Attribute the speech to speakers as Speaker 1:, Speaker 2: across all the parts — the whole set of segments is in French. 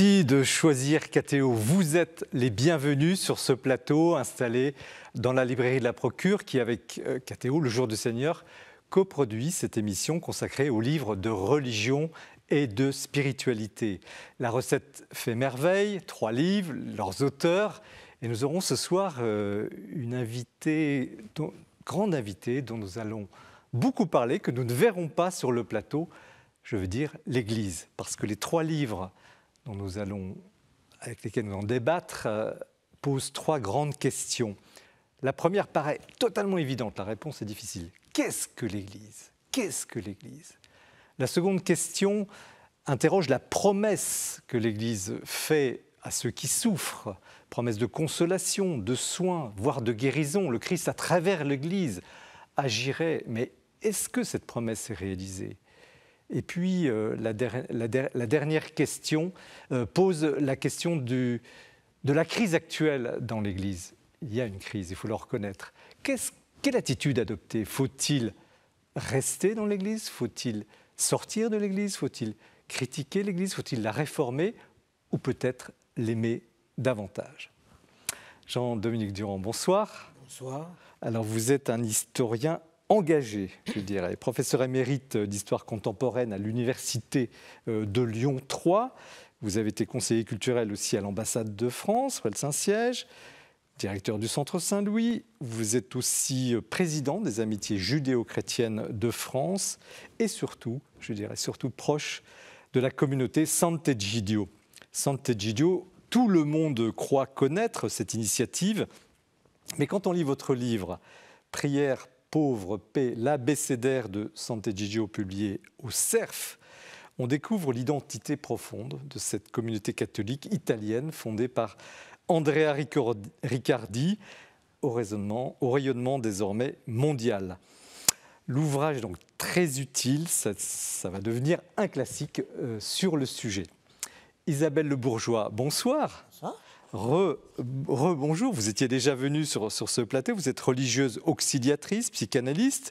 Speaker 1: de choisir KTO. Vous êtes les bienvenus sur ce plateau installé dans la librairie de la Procure qui, avec euh, KTO, le jour du Seigneur, coproduit cette émission consacrée aux livres de religion et de spiritualité. La recette fait merveille, trois livres, leurs auteurs, et nous aurons ce soir euh, une invitée, grande invitée dont nous allons beaucoup parler, que nous ne verrons pas sur le plateau, je veux dire l'Église, parce que les trois livres dont nous allons, avec lesquels nous allons débattre euh, pose trois grandes questions. La première paraît totalement évidente, la réponse est difficile. Qu'est-ce que l'Église Qu'est-ce que l'Église La seconde question interroge la promesse que l'Église fait à ceux qui souffrent, promesse de consolation, de soins, voire de guérison. Le Christ, à travers l'Église, agirait. Mais est-ce que cette promesse est réalisée et puis, euh, la, dernière question euh, pose la question de la crise actuelle dans l'Église. Il y a une crise, il faut le reconnaître. quelle attitude adopter Faut-il rester dans l'Église Faut-il sortir de l'Église Faut-il critiquer l'Église Faut-il la réformer Ou peut-être l'aimer davantage Jean-Dominique Durand, bonsoir. Bonsoir. Alors, vous êtes un historien engagé, je dirais, professeur émérite d'histoire contemporaine à l'Université euh, de Lyon 3. Vous avez été conseiller culturel aussi à l'ambassade de France, rue Saint-Siège, directeur du Centre Saint-Louis. Vous êtes aussi euh, président des Amitiés judéo-chrétiennes de France et surtout, je dirais, surtout proche de la communauté Sant'Egidio. Sant'Egidio, tout le monde croit connaître cette initiative, mais quand on lit votre livre, Prière Pauvre paix, l'abécédaire de Sant'Egidio publié au CERF, on découvre l'identité profonde de cette communauté catholique italienne fondée par Andrea Riccardi au, rayonnement désormais mondial. L'ouvrage est donc très utile, ça, va devenir un classique euh, sur le sujet. Isabelle Le Bourgeois, bonsoir. Re, bonjour, vous étiez déjà venu sur, sur ce plateau, vous êtes religieuse auxiliatrice, psychanalyste,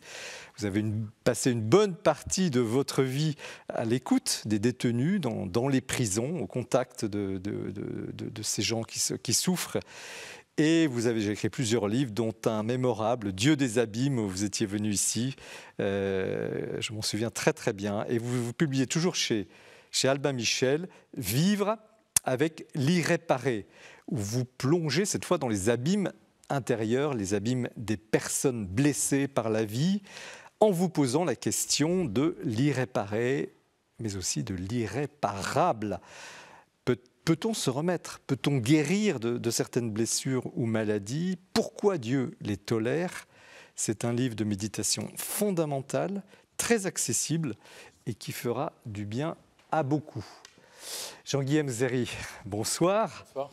Speaker 1: vous avez passé une bonne partie de votre vie à l'écoute des détenus, dans, les prisons, au contact de, de, ces gens qui, qui souffrent. Et vous avez écrit plusieurs livres, dont un mémorable, Dieu des abîmes, où vous étiez venu ici. Euh, je m'en souviens très très bien. Et vous, vous publiez toujours chez, chez Albin Michel, Vivre avec l'irréparé, où vous plongez cette fois dans les abîmes intérieurs, les abîmes des personnes blessées par la vie, en vous posant la question de l'irréparé, mais aussi de l'irréparable. Peut-on se remettre Peut-on guérir de, certaines blessures ou maladies Pourquoi Dieu les tolère C'est un livre de méditation fondamental, très accessible et qui fera du bien à beaucoup. Jean-Guillaume Zéry, bonsoir. Bonsoir.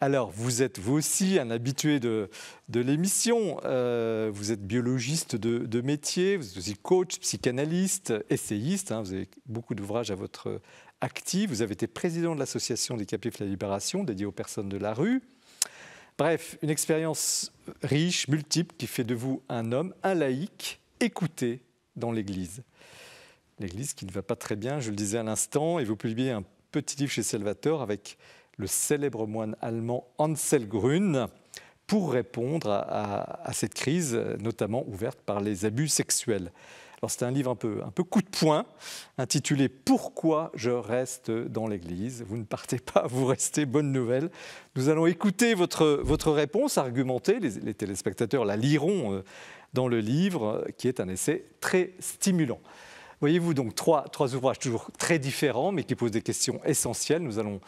Speaker 1: Alors, vous êtes vous aussi un habitué de, l'émission. Euh, vous êtes biologiste de, métier, vous êtes aussi coach, psychanalyste, essayiste. Hein. vous avez beaucoup d'ouvrages à votre actif. Vous avez été président de l'association des Capifs de la Libération, dédiée aux personnes de la rue. Bref, une expérience riche, multiple, qui fait de vous un homme, un laïc, écouté dans l'Église. L'Église qui ne va pas très bien, je le disais à l'instant, et vous publiez un petit livre chez Salvatore avec le célèbre moine allemand Hansel Grün pour répondre à, cette crise, notamment ouverte par les abus sexuels. Alors c'est un livre un peu, un coup de poing, intitulé Pourquoi je reste dans l'Église Vous ne partez pas, vous restez, bonne nouvelle. Nous allons écouter votre, réponse argumentée, les téléspectateurs la liront euh, dans le livre, euh, qui est un essai très stimulant. Voyez-vous donc trois, trois ouvrages toujours très différents, mais qui posent des questions essentielles. Nous allons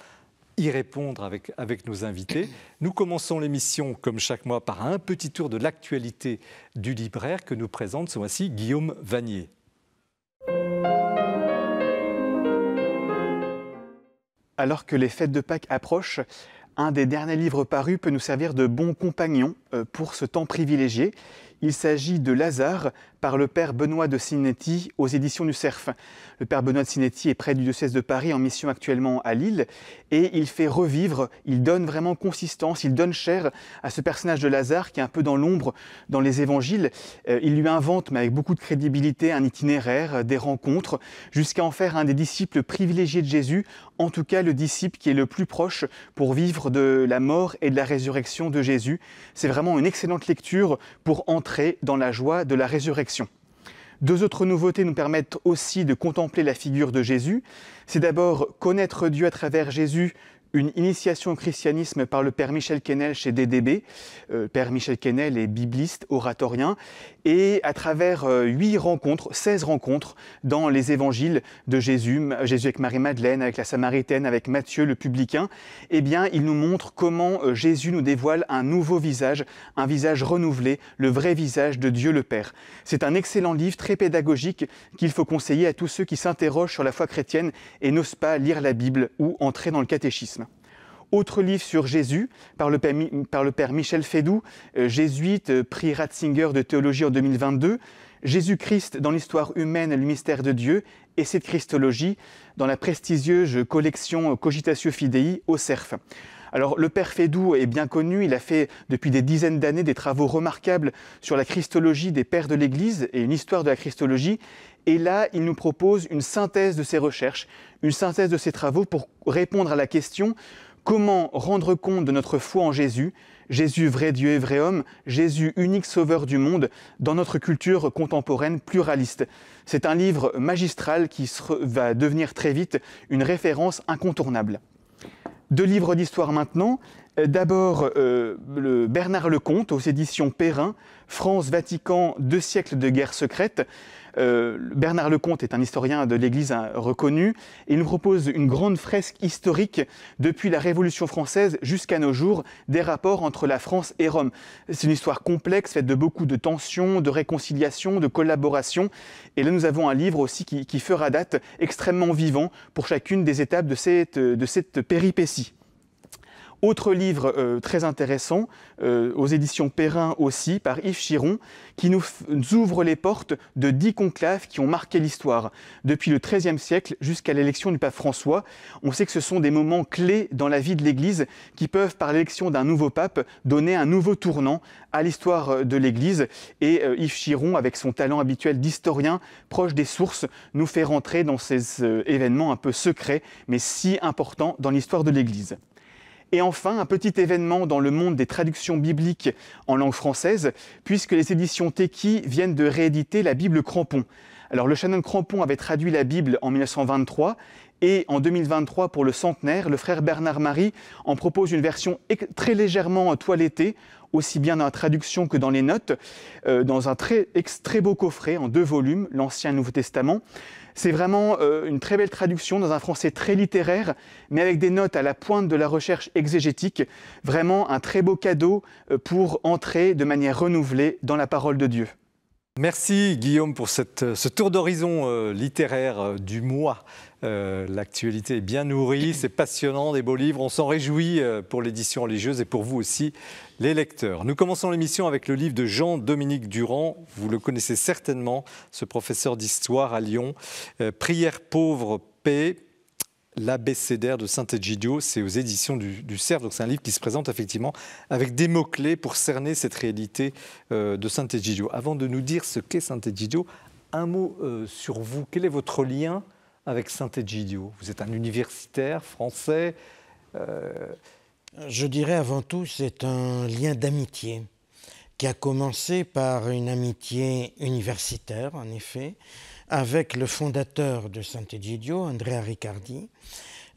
Speaker 1: y répondre avec, avec nos invités. Nous commençons l'émission, comme chaque mois, par un petit tour de l'actualité du libraire que nous présente ce mois-ci Guillaume
Speaker 2: Vanier. Alors que les fêtes de Pâques approchent, un des derniers livres parus peut nous servir de bon compagnon euh, pour ce temps privilégié. Il s'agit de Lazare par le père Benoît de Cinetti aux éditions du Cerf. Le père Benoît de Cinetti est près du diocèse de Paris en mission actuellement à Lille et il fait revivre, il donne vraiment consistance, il donne chair à ce personnage de Lazare qui est un peu dans l'ombre dans les évangiles. Euh, il lui invente, mais avec beaucoup de crédibilité, un itinéraire, euh, des rencontres, jusqu'à en faire un des disciples privilégiés de Jésus, en tout cas le disciple qui est le plus proche pour vivre de la mort et de la résurrection de Jésus. C'est vraiment une excellente lecture pour entrer dans la joie de la résurrection. Deux autres nouveautés nous permettent aussi de contempler la figure de Jésus. C'est d'abord connaître Dieu à travers Jésus, une initiation au christianisme par le père Michel Kennel chez DDB. Euh, père Michel Kennel est bibliste, oratorien, et à travers euh, huit rencontres, 16 rencontres dans les évangiles de Jésus, Jésus avec Marie-Madeleine, avec la Samaritaine, avec Matthieu le publicain, eh bien, il nous montre comment euh, Jésus nous dévoile un nouveau visage, un visage renouvelé, le vrai visage de Dieu le Père. C'est un excellent livre très pédagogique qu'il faut conseiller à tous ceux qui s'interrogent sur la foi chrétienne et n'osent pas lire la Bible ou entrer dans le catéchisme. Autre livre sur Jésus par le père, Michel Fédou, euh, jésuite, euh, prix Ratzinger de théologie en 2022. Jésus-Christ dans l'histoire humaine, le mystère de Dieu et cette christologie dans la prestigieuse collection Cogitatio Fidei au CERF. Alors le père Fédou est bien connu, il a fait depuis des dizaines d'années des travaux remarquables sur la christologie des pères de l'Église et une histoire de la christologie. Et là, il nous propose une synthèse de ses recherches, une synthèse de ses travaux pour répondre à la question Comment rendre compte de notre foi en Jésus, Jésus vrai Dieu et vrai homme, Jésus unique sauveur du monde, dans notre culture contemporaine pluraliste C'est un livre magistral qui va devenir très vite une référence incontournable. Deux livres d'histoire maintenant. Euh, d'abord, euh, le Bernard Lecomte aux éditions Perrin, France-Vatican, deux siècles de guerre secrète. Euh, Bernard Lecomte est un historien de l'Église hein, reconnu. Et il nous propose une grande fresque historique depuis la Révolution française jusqu'à nos jours, des rapports entre la France et Rome. C'est une histoire complexe, faite de beaucoup de tensions, de réconciliations, de collaborations. Et là, nous avons un livre aussi qui, fera date, extrêmement vivant, pour chacune des étapes de cette, de cette péripétie. Autre livre euh, très intéressant, euh, aux éditions Perrin aussi, par Yves Chiron, qui nous, ouvre les portes de dix conclaves qui ont marqué l'histoire, depuis le XIIIe siècle jusqu'à l'élection du pape François. On sait que ce sont des moments clés dans la vie de l'Église qui peuvent, par l'élection d'un nouveau pape, donner un nouveau tournant à l'histoire euh, de l'Église. Et Yves Chiron, avec son talent habituel d'historien, proche des sources, nous fait rentrer dans ces événements un peu secrets, mais si importants dans l'histoire de l'Église. Et enfin, un petit événement dans le monde des traductions bibliques en langue française, puisque les éditions Teki viennent de rééditer la Bible Crampon. Alors le Shannon Crampon avait traduit la Bible en 1923 et en 2023 pour le centenaire, le frère Bernard Marie en propose une version très légèrement toilettée, aussi bien dans la traduction que dans les notes, euh, dans un très, très beau coffret en deux volumes, l'Ancien et le Nouveau Testament. C'est vraiment euh, une très belle traduction dans un français très littéraire, mais avec des notes à la pointe de la recherche exégétique. Vraiment un très beau cadeau euh, pour entrer de manière renouvelée dans la parole de Dieu.
Speaker 1: Merci Guillaume pour ce tour d'horizon euh, littéraire euh, du mois. Euh, l'actualité est bien nourrie, c'est passionnant, des beaux livres. On s'en réjouit pour l'édition religieuse et pour vous aussi, les lecteurs. Nous commençons l'émission avec le livre de Jean-Dominique Durand. Vous le connaissez certainement, ce professeur d'histoire à Lyon. Prière pauvre, paix, L'ABCDR de Saint-Egidio, c'est aux éditions du, CERF. Donc c'est un livre qui se présente effectivement avec des mots-clés pour cerner cette réalité euh, de Saint-Egidio. Avant de nous dire ce qu'est Saint-Egidio, un mot euh, sur vous. Quel est votre lien avec Saint-Egidio Vous êtes un universitaire français. Euh, Je dirais avant tout, c'est un lien
Speaker 3: d'amitié qui a commencé par une amitié universitaire, en effet, avec le fondateur de Sant'Egidio, Andrea Riccardi,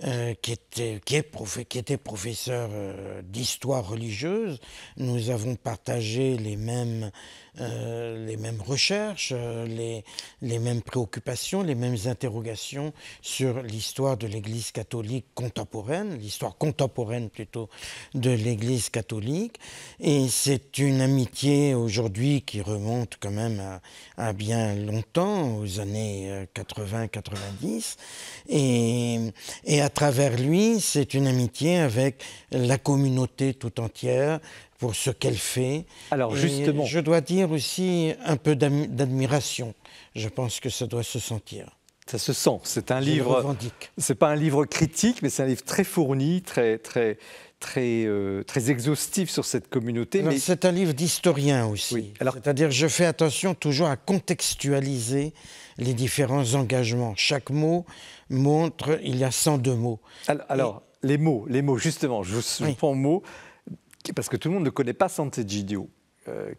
Speaker 3: euh, qui, était, qui, est qui était professeur euh, d'histoire religieuse. Nous avons partagé les mêmes euh, les mêmes recherches, euh, les, les, mêmes préoccupations, les mêmes interrogations sur l'histoire de l'Église catholique contemporaine, l'histoire contemporaine plutôt de l'Église catholique. Et c'est une amitié aujourd'hui qui remonte quand même à, bien longtemps, aux années 80-90. Euh, et, et à travers lui, c'est une amitié avec la communauté tout entière, pour ce qu'elle fait. Alors justement. je dois dire aussi un peu d'admiration. Je pense que ça doit se sentir.
Speaker 1: Ça se sent. C'est un je livre. C'est pas un livre critique, mais c'est un livre très fourni, très très très euh, très exhaustif sur cette communauté. Mais... C'est
Speaker 3: un livre d'historien aussi. Alors... C'est-à-dire, je fais attention toujours à contextualiser les différents engagements. Chaque mot montre il y a 102 mots.
Speaker 1: Alors, les mots, les mots justement. Je vous oui. prends mots parce que tout le monde ne connaît pas Sant'Egidio. Euh,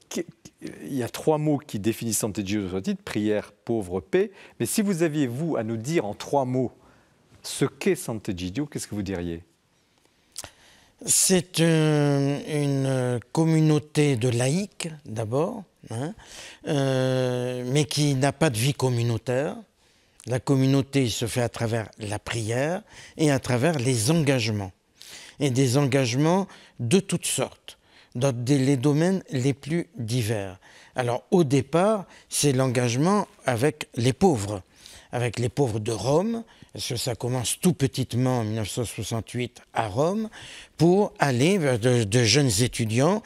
Speaker 1: il y a trois mots qui définissent Sant'Egidio de prière, pauvre, paix. Mais si vous aviez, vous, à nous dire en trois mots ce qu'est Sant'Egidio, qu'est-ce que vous diriez
Speaker 3: C'est une, communauté de laïcs, d'abord, hein, euh, mais qui n'a pas de vie communautaire. La communauté se fait à travers la prière et à travers les engagements et des engagements de toutes sortes, dans les domaines les plus divers. Alors au départ, c'est l'engagement avec les pauvres, avec les pauvres de Rome, parce que ça commence tout petitement en 1968 à Rome, pour aller vers de jeunes étudiants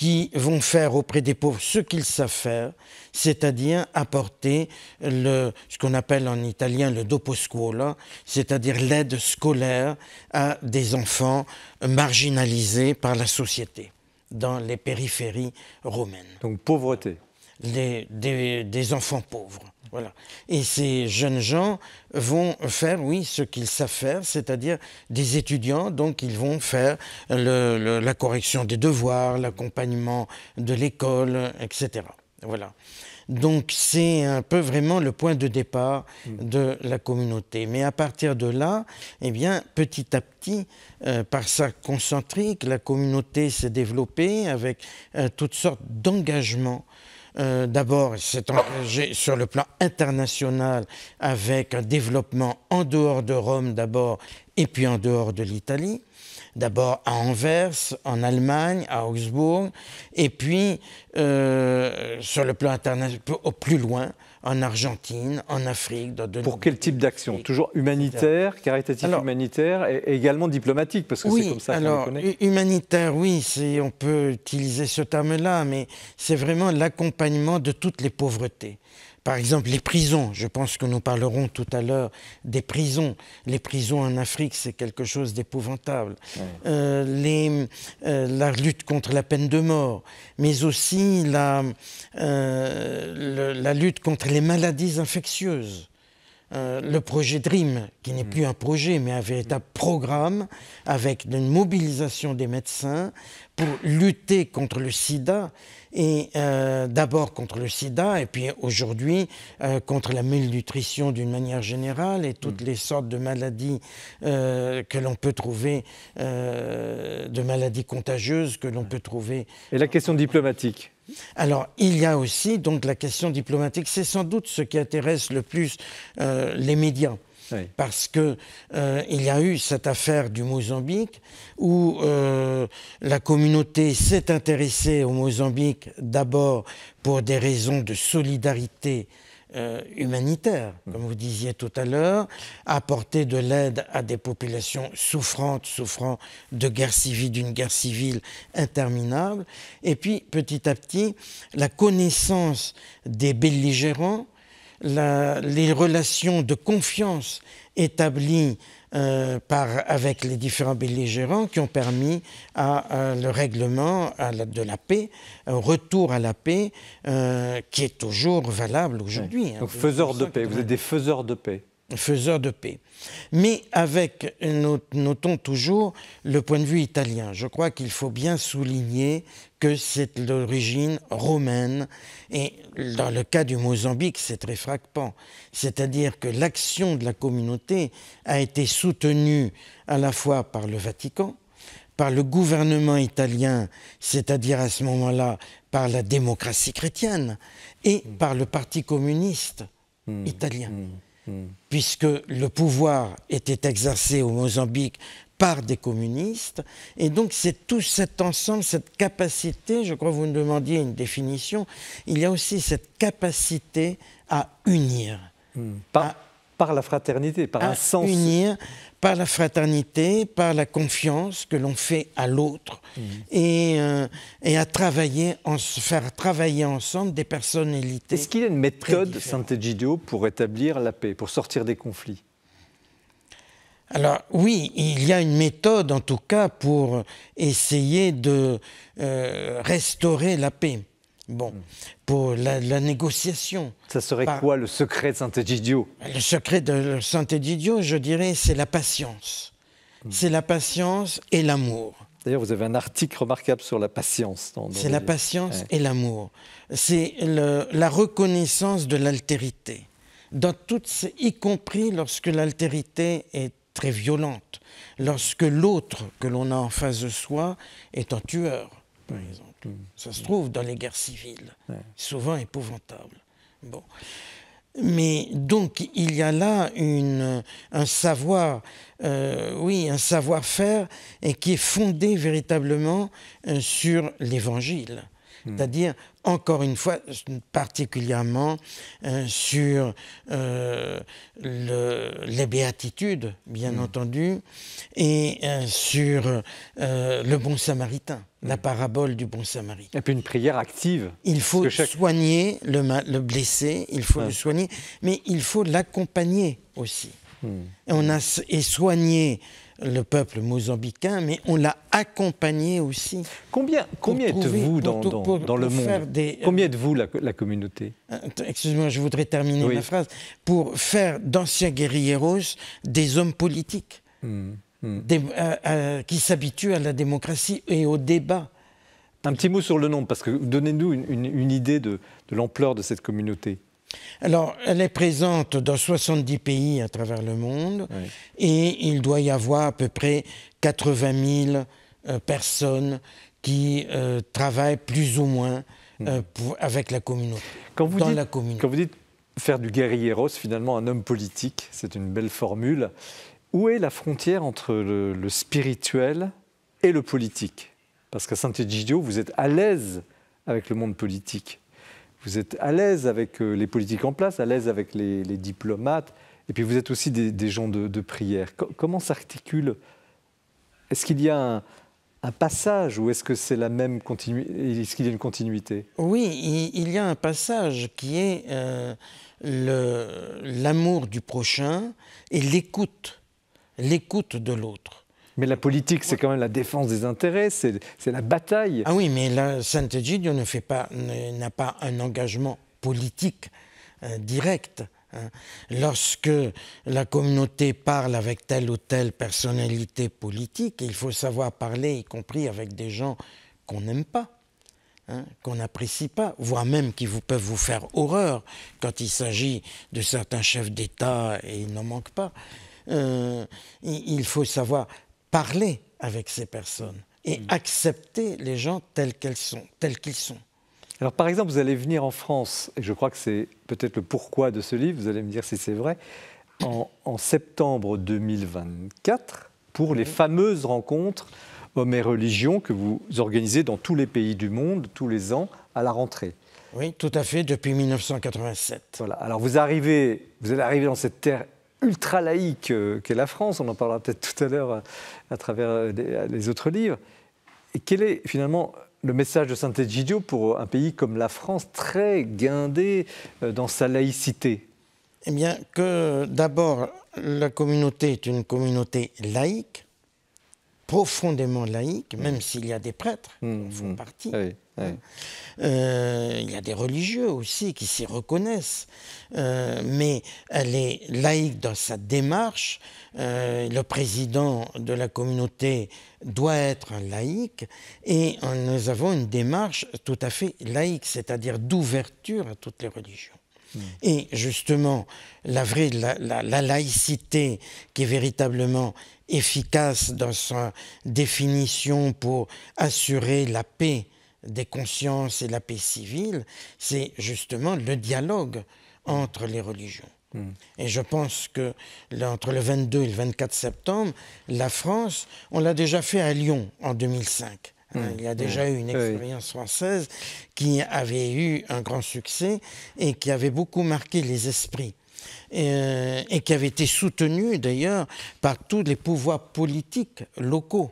Speaker 3: qui vont faire auprès des pauvres ce qu'ils savent faire, c'est-à-dire apporter le, ce qu'on appelle en italien le dopo c'est-à-dire l'aide scolaire à des enfants marginalisés par la société dans les périphéries romaines. Donc pauvreté des, enfants pauvres. Voilà. Et ces jeunes gens vont faire, oui, ce qu'ils savent faire, c'est-à-dire des étudiants, donc ils vont faire la correction des devoirs, l'accompagnement de l'école, etc. Voilà. Donc c'est un peu vraiment le point de départ mm. de la communauté. Mais à partir de là, eh bien, petit à petit, euh, par sa concentrique, la communauté s'est développée avec euh, toutes sortes d'engagements euh, d'abord, il s'est engagé sur le plan international avec un développement en dehors de Rome d'abord et puis en dehors de l'Italie. D'abord à Anvers, en Allemagne, à Augsbourg, et puis euh, sur le plan international, au plus loin, en
Speaker 1: Argentine, en Afrique. Dans de Pour quel type d'action Toujours humanitaire, caritatif humanitaire et, également diplomatique, parce que c'est comme ça qu'on connaît.
Speaker 3: Humanitaire, oui, on peut utiliser ce terme-là, mais c'est vraiment l'accompagnement de toutes les pauvretés. Par exemple, les prisons, je pense que nous parlerons tout à l'heure des prisons. Les prisons en Afrique, c'est quelque chose d'épouvantable. Euh, euh, la lutte contre la peine de mort, mais aussi la, euh, lutte contre les maladies infectieuses. le projet DREAM, qui n'est mm. plus un projet, mais un véritable programme, avec une mobilisation des médecins pour lutter contre le sida, et euh, d'abord contre le sida, et puis aujourd'hui euh, contre la malnutrition d'une manière générale et toutes mm. les sortes de maladies euh, que l'on peut trouver, de maladies contagieuses que l'on peut trouver. Et
Speaker 1: la question diplomatique
Speaker 3: alors, il y a aussi donc la question diplomatique. C'est sans doute ce qui intéresse le plus les médias parce que euh, il y a eu cette affaire du Mozambique où euh, la communauté s'est intéressée au Mozambique d'abord pour des raisons de solidarité euh, humanitaire, mm. comme vous disiez tout à l'heure, apporter de l'aide à des populations souffrantes, souffrant de guerre civile, d'une guerre civile interminable. Et puis, petit à petit, la connaissance des belligérants les relations de confiance établies euh, avec les différents belligérants qui ont permis le règlement de la paix, un euh, retour à la paix euh, qui est toujours valable aujourd'hui. Hein, de
Speaker 1: paix, vous êtes des faiseurs de paix
Speaker 3: faiseur de paix. Mais avec, notons toujours le point de vue italien. Je crois qu'il faut bien souligner que c'est l'origine romaine. Et dans le cas du Mozambique, c'est très frappant. C'est-à-dire que l'action de la communauté a été soutenue à la fois par le Vatican, par le gouvernement italien, c'est-à-dire à ce moment-là par la démocratie chrétienne, et par le Parti communiste
Speaker 1: hmm. italien. Hmm
Speaker 3: puisque le pouvoir était exercé au Mozambique par des communistes. Et donc c'est tout cet ensemble, cette capacité, je crois que vous me demandiez une définition, il y a aussi cette capacité à unir.
Speaker 1: Hmm. Par, la fraternité, par un sens. Unir,
Speaker 3: par la fraternité, par la confiance que l'on fait à l'autre mhm. et, euh, et, à travailler, en, faire travailler ensemble des personnalités. Est-ce qu'il y
Speaker 1: a une méthode, Sant'Egidio, pour établir la paix, pour sortir des conflits alors
Speaker 3: oui, il y a une méthode en tout cas pour essayer de euh, restaurer la paix. Bon, hmm. pour la, négociation.
Speaker 1: Ça serait quoi le secret de saint edidio Le
Speaker 3: secret de saint edidio je dirais, c'est la patience.
Speaker 1: Hmm. C'est la patience et l'amour. D'ailleurs, vous avez un article remarquable sur la patience. C'est la patience
Speaker 3: et l'amour. C'est la reconnaissance de l'altérité, dans toutes, y compris lorsque l'altérité est très violente, lorsque l'autre que l'on a en face de soi est un tueur, par exemple. Ça se trouve dans les guerres civiles, souvent épouvantables. Mais donc il y a là un savoir, euh, oui, un savoir-faire qui est fondé véritablement euh, sur l'Évangile. Hmm. C'est-à-dire, encore une fois, particulièrement euh, sur euh, le, les béatitudes, bien hmm. entendu, et euh, sur le bon samaritain, hmm. la parabole du bon samaritain.
Speaker 1: Et puis une prière active.
Speaker 3: Il faut soigner le, le, blessé, il faut le soigner, mais il faut l'accompagner aussi. Et, on a, et soigner le peuple mozambicain, mais on l'a accompagné aussi. Combien, êtes-vous dans, le monde Combien
Speaker 1: êtes-vous la, communauté euh,
Speaker 3: Excuse-moi, je voudrais terminer ma phrase. Pour faire d'anciens roses des hommes politiques
Speaker 1: hmm, hmm. Euh, euh, qui s'habituent à la démocratie et au débat. Un petit mot sur le nombre, parce que donnez-nous une, idée de l'ampleur de cette communauté. Alors, elle
Speaker 3: est présente dans 70 pays à travers le monde et il doit y avoir à peu près 80 000 euh, personnes qui euh, travaillent plus ou moins hmm. euh, avec la communauté.
Speaker 1: Quand vous dites, la Quand vous dites faire du guerrieros, finalement, un homme politique, c'est une belle formule. Où est la frontière entre le, spirituel et le politique Parce qu'à Saint-Egidio, vous êtes à l'aise avec le monde politique vous êtes à l'aise avec euh, les politiques en place, à l'aise avec les, diplomates, et puis vous êtes aussi des, gens de, prière. comment s'articule Est-ce qu'il y a un, passage ou est-ce que c'est la même continuité ce qu'il y a une continuité
Speaker 3: Oui, il y a un passage qui est euh, l'amour du prochain et l'écoute, l'écoute de l'autre.
Speaker 1: Mais la politique, c'est quand même la défense des intérêts, c'est la bataille. Ah
Speaker 3: oui, mais la Saint-Egidio pas, n'a pas un engagement politique euh, direct. Hein. Lorsque la communauté parle avec telle ou telle personnalité politique, il faut savoir parler, y compris avec des gens qu'on n'aime pas. Hein, qu'on n'apprécie pas, voire même qui vous, peuvent vous faire horreur quand il s'agit de certains chefs d'État et il n'en manque pas. Euh, il faut savoir parler avec ces personnes et accepter les gens tels qu'elles sont,
Speaker 1: tels qu'ils sont. Alors par exemple, vous allez venir en France, et je crois que c'est peut-être le pourquoi de ce livre, vous allez me dire si c'est vrai, en, septembre 2024 pour les fameuses rencontres hommes et religions que vous organisez dans tous les pays du monde tous les ans à la rentrée.
Speaker 3: Oui, tout à fait, depuis 1987.
Speaker 1: Voilà. Alors vous arrivez, vous allez arriver dans cette terre ultra laïque euh, qu'est la France, on en parlera peut-être tout à l'heure euh, à, travers euh, les autres livres, et quel est finalement le message de saint Egidio pour un pays comme la France, très guindé dans sa laïcité
Speaker 3: Eh bien, que d'abord, la communauté est une communauté laïque, profondément laïque, mm. même s'il y a des prêtres qui en mm, font mm. partie. Hein. Euh, il y a des religieux aussi qui s'y reconnaissent, euh, mais elle est laïque dans sa démarche. Euh, le président de la communauté doit être laïque et nous avons une démarche tout à fait laïque, c'est-à-dire d'ouverture à toutes les religions. Mm. Et justement, la laïcité qui est véritablement efficace dans sa définition pour assurer la paix des consciences et la paix civile, c'est justement le dialogue entre les religions. Mm. Et je pense que entre le 22 et le 24 septembre, la France, on l'a déjà fait à Lyon en 2005. Hein, mmh. Il y a déjà mmh. eu une expérience française qui avait eu un grand succès et qui avait beaucoup marqué les esprits. et euh, qui avait été soutenue d'ailleurs par tous les pouvoirs politiques locaux.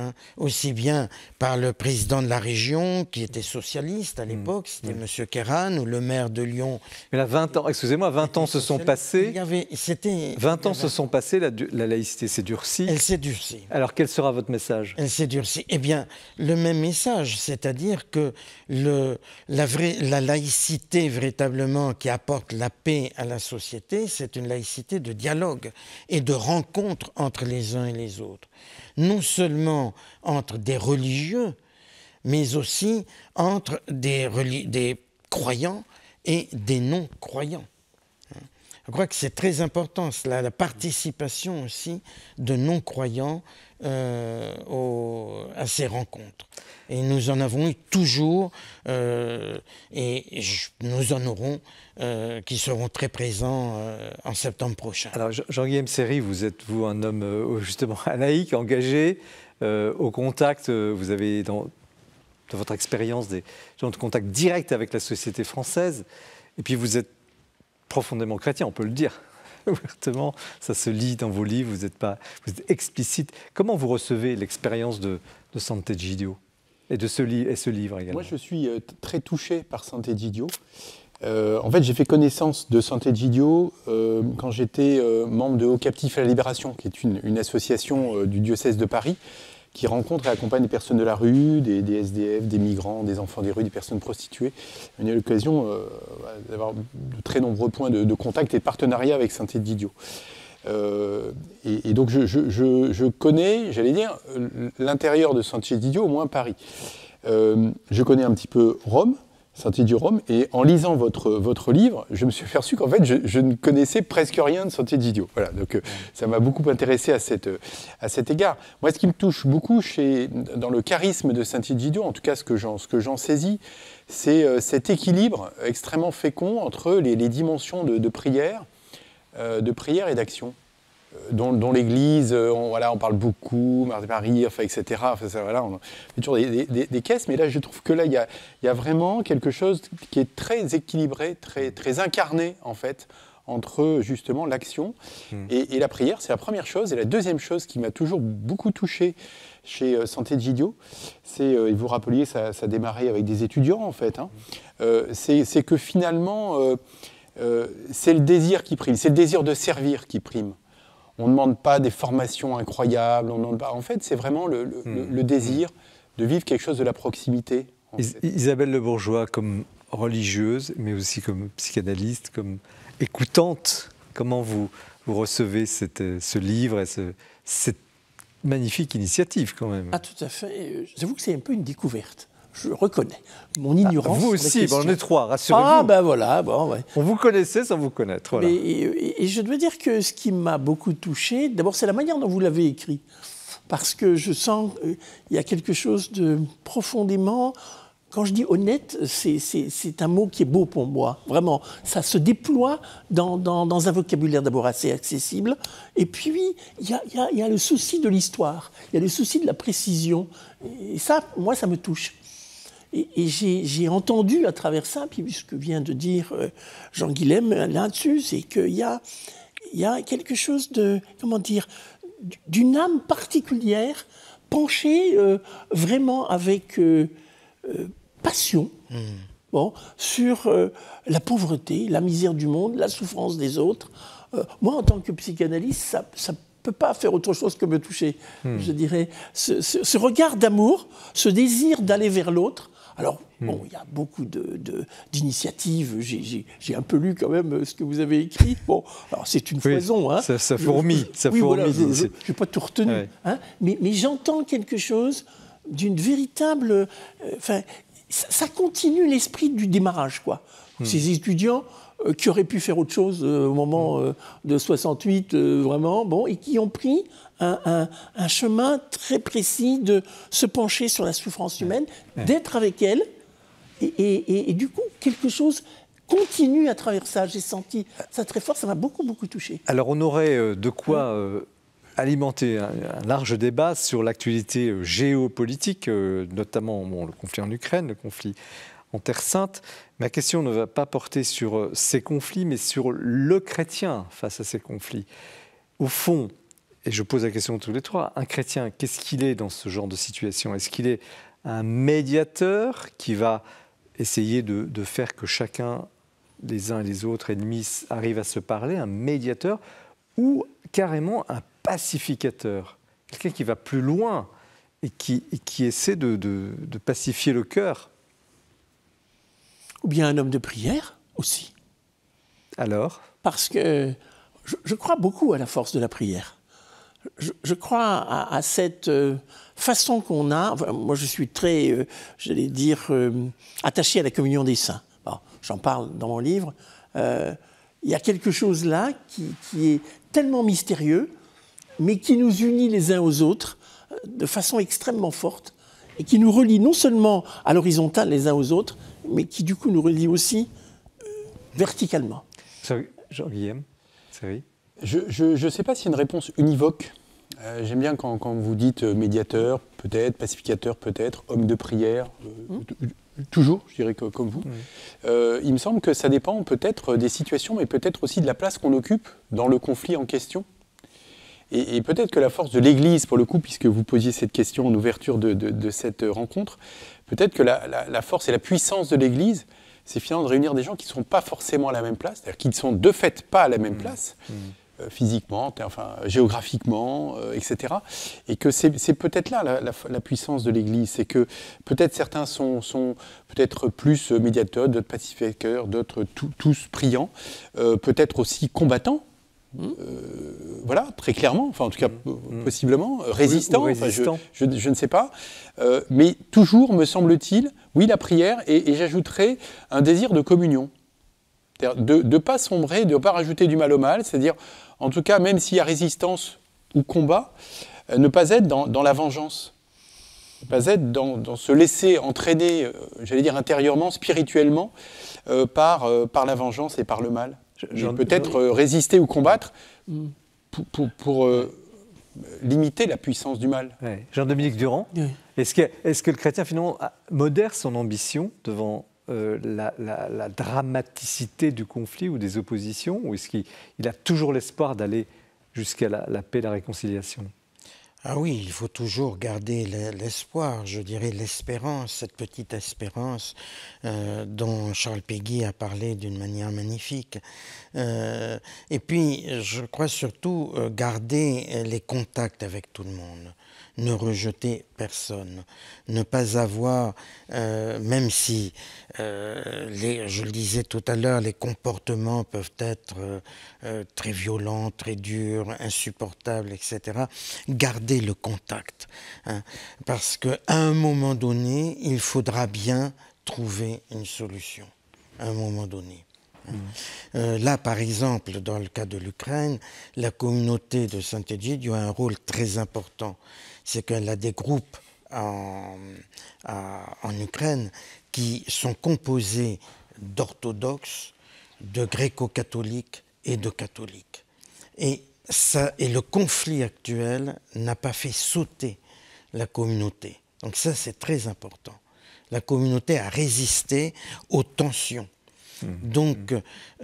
Speaker 3: Hein, aussi bien par le président de la région, qui
Speaker 1: était socialiste à mm. l'époque, c'était mm. Monsieur M. Kerran, ou le maire de Lyon. Mais là, 20 ans, excusez-moi, 20 ans se sont passés. Il y avait, 20 ans se sont passés, la, laïcité s'est durcie. Elle s'est durcie. Alors quel sera votre message
Speaker 3: Elle s'est durcie. Eh bien, le même message, c'est-à-dire que le, la, vraie, la laïcité véritablement qui apporte la paix à la société, c'est une laïcité de dialogue et de rencontre entre les uns et les autres non seulement entre des religieux, mais aussi entre des, croyants et des non-croyants. Je crois que c'est très important, la participation aussi de non-croyants euh, à ces rencontres. Et nous en avons eu toujours, euh, et nous en aurons euh, qui seront très
Speaker 1: présents en septembre prochain. Alors Jean-Guillaume Serry, vous êtes vous un homme justement anaïque engagé, au contact, vous avez dans, dans votre expérience des gens de contact direct avec la société française, et puis vous êtes profondément chrétien, on peut le dire. ouvertement. Ça se lit dans vos livres, vous êtes, pas, vous explicite. Comment vous recevez l'expérience de, de Gidio et de ce, et ce livre également Moi, je
Speaker 4: suis euh, très touché par Santé
Speaker 1: Euh, en fait, j'ai fait connaissance de Santé
Speaker 4: euh, quand j'étais euh, membre de Haut Captif à la Libération, qui est une, une association euh, du diocèse de Paris qui rencontre et accompagne des personnes de la rue, des, SDF, des migrants, des enfants des rues, des personnes prostituées. On a eu l'occasion euh, d'avoir de très nombreux points de, contact et de partenariat avec Saint-Édidio. Euh, et, donc je, connais, j'allais dire, l'intérieur de saint Didio, au moins Paris. Euh, je connais un petit peu Rome, saint du Et en lisant votre, votre livre, je me suis aperçu qu'en fait, je, ne connaissais presque rien de saint d'Idiot. Voilà, donc euh, ça m'a beaucoup intéressé à, cette, euh, à cet égard. Moi, ce qui me touche beaucoup chez, dans le charisme de saint d'Idiot, en tout cas ce que j'en saisis, c'est euh, cet équilibre extrêmement fécond entre les, dimensions de, prière, de prière et d'action. Euh, dont, l'Église, euh, on, voilà, on parle beaucoup, Marie, Paris, etc. Enfin, ça, voilà, toujours des, caisses, mais là, je trouve que là, il y a, vraiment quelque chose qui est très équilibré, très, très incarné, en fait, entre justement l'action hmm. et, la prière. C'est la première chose. Et la deuxième chose qui m'a toujours beaucoup touché chez euh, Santé Gidio, c'est, vous euh, vous rappeliez, ça, ça démarré avec des étudiants, en fait, hein. c'est que finalement, c'est le désir qui prime, c'est le désir de servir qui prime. On ne demande pas des formations incroyables. On pas... En fait, c'est vraiment hmm. le, désir de vivre quelque chose de la proximité.
Speaker 1: Isabelle Le Bourgeois, comme religieuse, mais aussi comme psychanalyste, comme écoutante, comment vous, vous recevez ce livre et ce, cette magnifique initiative quand même. Ah tout à fait. Euh, j'avoue que c'est un peu une découverte je reconnais mon ignorance. vous aussi, j'en on trois, rassurez-vous. Ah ben voilà, bon, ouais. On vous connaissait sans vous connaître. Mais, et,
Speaker 5: je dois dire que ce qui m'a beaucoup touché, d'abord c'est la manière dont vous l'avez écrit, parce que je sens euh, il y a quelque chose de profondément. Quand je dis honnête, c'est un mot qui est beau pour moi, vraiment. Ça se déploie dans, un vocabulaire d'abord assez accessible. Et puis, il y a le souci de l'histoire, il y a le souci de la précision. Et ça, moi, ça me touche. Et, j'ai entendu à travers ça, puis ce que vient de dire euh, Jean Guilhem là-dessus, c'est qu'il y a, a quelque chose de, comment dire, d'une âme particulière penchée euh, vraiment avec euh, passion hmm. bon, sur la pauvreté, la misère du monde, la souffrance des autres. moi, en tant que psychanalyste, ça, ne peut pas faire autre chose que me toucher, hmm. je dirais. ce regard d'amour, ce désir d'aller vers l'autre, alors, hmm. bon, il y a beaucoup d'initiatives. De, J'ai un peu lu quand même euh, ce que vous avez écrit. Bon, alors c'est une oui, foison. Hein. Ça, fourmille. Ça fourmille, voilà, je n'ai pas tout retenu. Hein. mais, mais j'entends quelque chose d'une véritable. Euh, enfin, ça, continue l'esprit du démarrage, quoi. Hmm. Ces étudiants euh, qui auraient pu faire autre chose au moment hmm. de 68, vraiment, bon, et qui ont pris un, chemin très précis de se pencher sur la souffrance humaine, d'être avec elle. Et, du coup, quelque chose continue à travers ça. J'ai senti ça très fort, ça m'a beaucoup, beaucoup touché.
Speaker 1: Alors, on aurait euh, de quoi. Euh, alimenter un, large débat sur l'actualité euh, géopolitique, notamment le conflit en Ukraine, le conflit en Terre Sainte. Ma question ne va pas porter sur ces conflits, mais sur le chrétien face à ces conflits. Au fond, et je pose la question à tous les trois, un chrétien, qu'est-ce qu'il est dans ce genre de situation Est-ce qu'il est un médiateur qui va essayer de, faire que chacun, les uns et les autres ennemis, arrive à se parler, un médiateur, ou carrément un pacificateur, quelqu'un qui va plus loin et qui, essaie de, pacifier le cœur Ou bien un homme de prière aussi. Alors
Speaker 5: Parce que je crois beaucoup à la force de la prière je, crois à, cette euh, façon qu'on a. moi, je suis très, euh, j'allais dire, euh, attaché à la communion des saints. J'en parle dans mon livre. Il y a quelque chose là qui, est tellement mystérieux, mais qui nous unit les uns aux autres de façon extrêmement forte et qui nous relie non seulement à l'horizontale les uns aux autres, mais qui du coup nous relie aussi verticalement.
Speaker 1: Jean-Guillaume, c'est
Speaker 4: Je ne sais pas s'il y a une réponse univoque euh, j'aime bien quand, vous dites euh, médiateur, peut-être, pacificateur, peut-être, homme de prière, euh, mmh. toujours, je dirais comme vous. Mmh. il me semble que ça dépend peut-être des situations, mais peut-être aussi de la place qu'on occupe dans le conflit en question. Et, peut-être que la force de l'Église, pour le coup, puisque vous posiez cette question en ouverture de, cette rencontre, peut-être que la, force et la puissance de l'Église, c'est finalement de réunir des gens qui ne sont pas forcément à la même place, c'est-à-dire qui ne sont de fait pas à la même mmh. place, euh, physiquement, enfin géographiquement, euh, etc. Et que c'est peut-être là la, puissance de l'Église, c'est que peut-être certains sont, peut-être plus médiateurs, d'autres pacificateurs, d'autres tous priants, euh, peut-être aussi combattants. Mmh. voilà, très clairement, enfin en tout cas possiblement, résistants, je, ne sais pas, mais toujours, me semble-t-il, oui, la prière, et, et j'ajouterai un désir de communion, de ne pas sombrer, de ne pas rajouter du mal au mal, c'est-à-dire en tout cas, même s'il y a résistance ou combat, euh, ne pas être dans, la vengeance, ne pas être dans, se laisser entraîner, euh, j'allais dire intérieurement, spirituellement, euh, par, la vengeance et par le mal. Peut-être
Speaker 1: résister ou combattre mm. pour, limiter la puissance du mal. Jean-Dominique Durand, est-ce que, que le chrétien, finalement, modère son ambition devant euh, la, dramaticité du conflit ou des oppositions Ou est-ce qu'il a toujours l'espoir d'aller jusqu'à la, paix la réconciliation Ah
Speaker 3: oui, il faut toujours garder l'espoir, je dirais l'espérance, cette petite espérance euh, dont Charles Péguy a parlé d'une manière magnifique. Euh, et puis, je crois surtout garder les contacts avec tout le monde ne rejeter personne, ne pas avoir, euh, même si, euh, les, je le disais tout à l'heure, les comportements peuvent être euh, très violents, très durs, insupportables, etc., garder le contact. Hein. parce parce qu'à un moment donné, il faudra bien trouver une solution, à un moment donné. Euh, là, par exemple, dans le cas de l'Ukraine, la communauté de Saint-Égidio a un rôle très important. C'est qu'elle a des groupes en, Ukraine qui sont composés d'orthodoxes, de gréco-catholiques et de catholiques. Et, ça, et le conflit actuel n'a pas fait sauter la communauté. Donc ça, c'est très important. La communauté a résisté aux tensions Mhm. Donc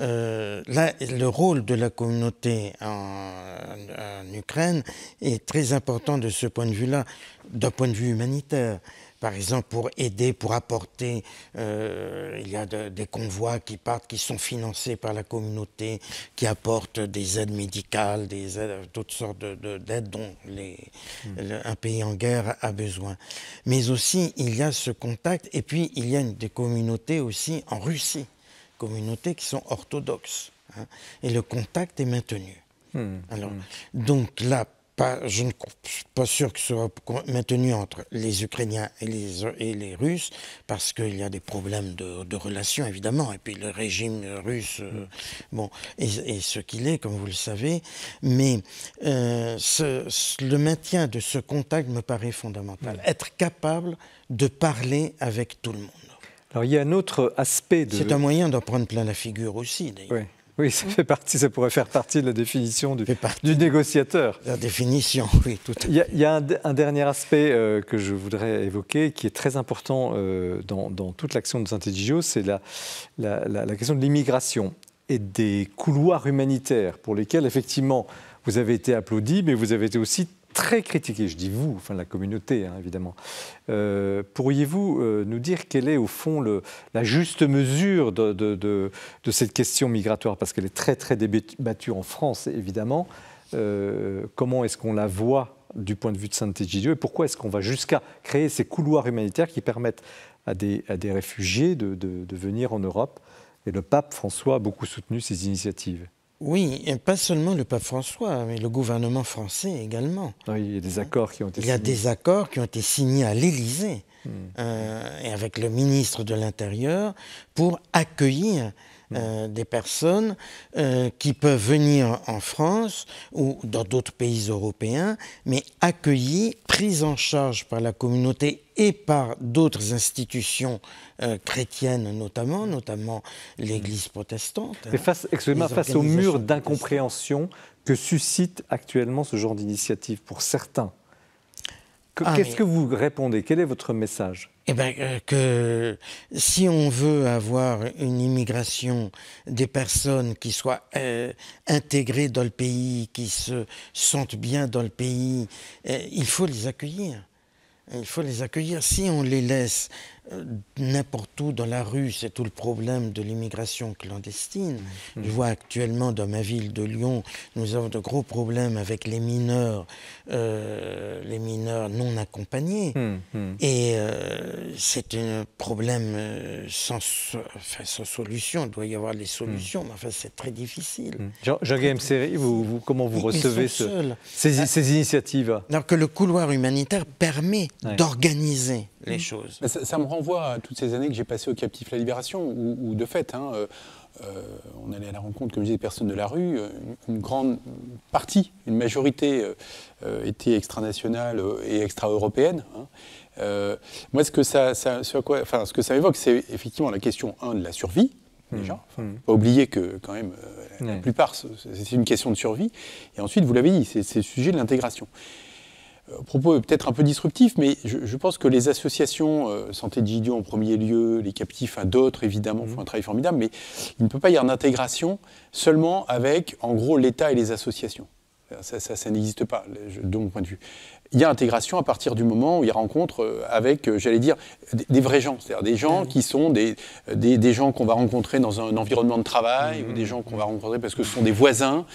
Speaker 3: euh, le rôle de la communauté en, Ukraine est très important de ce point de vue-là, d'un point de vue humanitaire. Par exemple, pour aider, pour apporter, euh, il y a des convois qui partent, qui sont financés par la communauté, qui apportent des aides médicales, des toutes sortes d'aides dont mhm. un pays en guerre a besoin. Mais aussi, il y a ce contact, et puis il y a des communautés aussi en Russie communautés qui sont orthodoxes. Hein, et le contact est maintenu. Hmm, Alors, hmm. donc là, je ne suis pas sûr que ce soit maintenu entre les Ukrainiens et les, Russes, parce qu'il y a des problèmes de, relations, évidemment, et puis le régime russe, euh, hmm. bon, est, ce qu'il est, comme vous le savez, mais euh, le maintien de ce contact me paraît fondamental. Être capable de parler avec tout le monde.
Speaker 1: Alors il y a un autre aspect C'est un moyen d'en prendre plein la figure aussi, d'ailleurs. Oui. oui. ça fait partie, ça pourrait faire partie de la définition du, du négociateur. La définition, oui, tout à fait. Il y a, un, dernier aspect euh, que je voudrais évoquer, qui est très important euh, dans, toute l'action de Saint-Edigio, c'est la question de l'immigration et des couloirs humanitaires pour lesquels, effectivement, vous avez été applaudi, mais vous avez été aussi très critiquée, je dis vous, enfin la communauté hein, évidemment. Euh, pourriez-vous euh, nous dire quelle est au fond la juste mesure de, cette question migratoire Parce qu'elle est très très débattue en France évidemment. Euh, comment est-ce qu'on la voit du point de vue de Saint-Égidio et pourquoi est-ce qu'on va jusqu'à créer ces couloirs humanitaires qui permettent à des, à des réfugiés de venir en Europe Et le pape François a beaucoup soutenu ces initiatives.
Speaker 3: Oui, et pas seulement le pape François, mais le gouvernement français également.
Speaker 1: Ah il y a des hein. accords qui ont été signés. y a des
Speaker 3: accords qui ont été signés à l'Élysée hmm. euh, et avec le ministre de l'Intérieur pour accueillir euh, des personnes euh, qui peuvent venir en France ou dans d'autres pays européens, mais accueillies, prises en charge par la communauté et par d'autres institutions euh, chrétiennes notamment, notamment l'Église protestante. face, face au mur
Speaker 1: d'incompréhension que suscite actuellement ce genre d'initiative pour certains ah, qu'est-ce que vous répondez Quel est votre message
Speaker 3: Eh bien, euh, que si on veut avoir une immigration des personnes qui soient euh, intégrées dans le pays, qui se sentent bien dans le pays, euh, il faut les accueillir. Il faut les accueillir. Si on les laisse euh, n'importe où dans la rue, c'est tout le problème de l'immigration clandestine. Mm. Je vois actuellement dans ma ville de Lyon, nous avons de gros problèmes avec les mineurs, euh, les mineurs non accompagnés. Mm, mm. Et euh, c'est un problème sans, solution. Il doit y avoir des solutions, mais c'est très difficile.
Speaker 1: Jean-Guillaume Jean vous, comment vous recevez ces, ah. ces, initiatives
Speaker 3: Alors que le couloir humanitaire permet d'organiser
Speaker 1: les choses
Speaker 4: renvoie à toutes ces années que j'ai passées au Captif La Libération, où, de fait, hein, euh, euh, on allait à la rencontre, comme je disais, des personnes de la rue. Euh, une, grande partie, une majorité était extra-nationale et extra-européenne. Hein. moi, ce que ça, quoi, enfin, ce que ça évoque, c'est effectivement la question, un, de la survie, mmh. déjà. Enfin, mmh. Pas oublier que, quand même, la, la plupart, c'est une question de survie. Et ensuite, vous l'avez dit, c'est le sujet de l'intégration. Euh, propos est peut-être un peu disruptif, mais je, pense que les associations euh, Santé Santé Digidio en premier lieu, les captifs à hein, d'autres évidemment font mhm. un travail formidable, mais il ne peut pas y avoir d'intégration seulement avec en gros l'État et les associations. ça n'existe pas, de mon point de vue il y a intégration à partir du moment où il rencontre euh, avec, euh, j'allais dire, des, vrais gens, c'est-à-dire des gens mm. qui sont euh, des, des, gens qu'on va rencontrer dans un, environnement de travail mm. ou des gens qu'on va rencontrer parce que ce sont des voisins.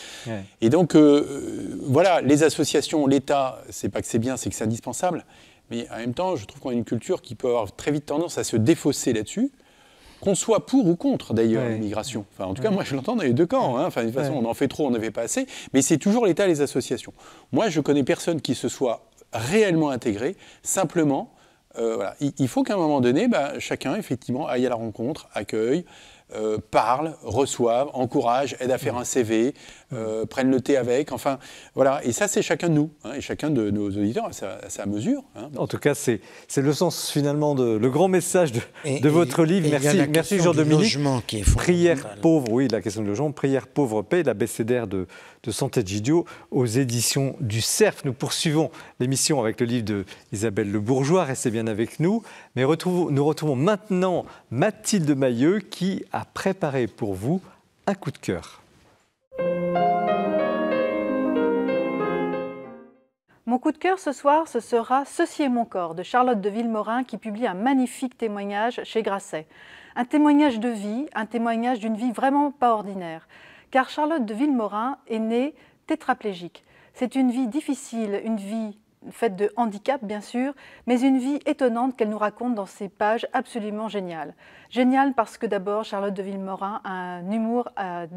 Speaker 4: Et donc, voilà, les associations, l'État, c'est pas que c'est bien, c'est que c'est indispensable. Mais en même temps, je trouve qu'on a une culture qui peut avoir très vite tendance à se défausser là-dessus qu'on soit pour ou contre d'ailleurs l'immigration. Enfin, en tout cas, moi je l'entends dans les deux camps. Hein. Enfin, de toute façon, on en fait trop, on n'en fait pas assez. Mais c'est toujours l'État et les associations. Moi, je connais personne qui se soit réellement intégré. Simplement, euh, il, faut qu'à un moment donné, bah, chacun, effectivement, aille à la rencontre, accueille, euh, parle, reçoive, encourage, aide à faire un CV, euh, prenne le thé avec, enfin, voilà. Et ça, c'est chacun de nous, hein, et chacun de nos auditeurs à
Speaker 1: sa, mesure. Hein. en tout cas, c'est le sens, finalement, de, le grand message de, de votre livre. merci, merci Jean-Dominique. Prière pauvre, oui, la question de logement, prière pauvre paix, la BCDR de, de Santé Gidio aux éditions du CERF. Nous poursuivons l'émission avec le livre d'Isabelle Le Bourgeois, restez bien avec nous. Mais nous retrouvons maintenant Mathilde Mailleux qui a préparé pour vous un coup de cœur.
Speaker 6: Mon coup de cœur ce soir, ce sera Ceci est mon corps de Charlotte de Villemorin qui publie un magnifique témoignage chez Grasset. Un témoignage de vie, un témoignage d'une vie vraiment pas ordinaire car Charlotte de Villemorin est née tétraplégique. C'est une vie difficile, une vie faite de handicap bien sûr, mais une vie étonnante qu'elle nous raconte dans ces pages absolument géniales. Géniales parce que d'abord Charlotte de Villemorin a un humour euh,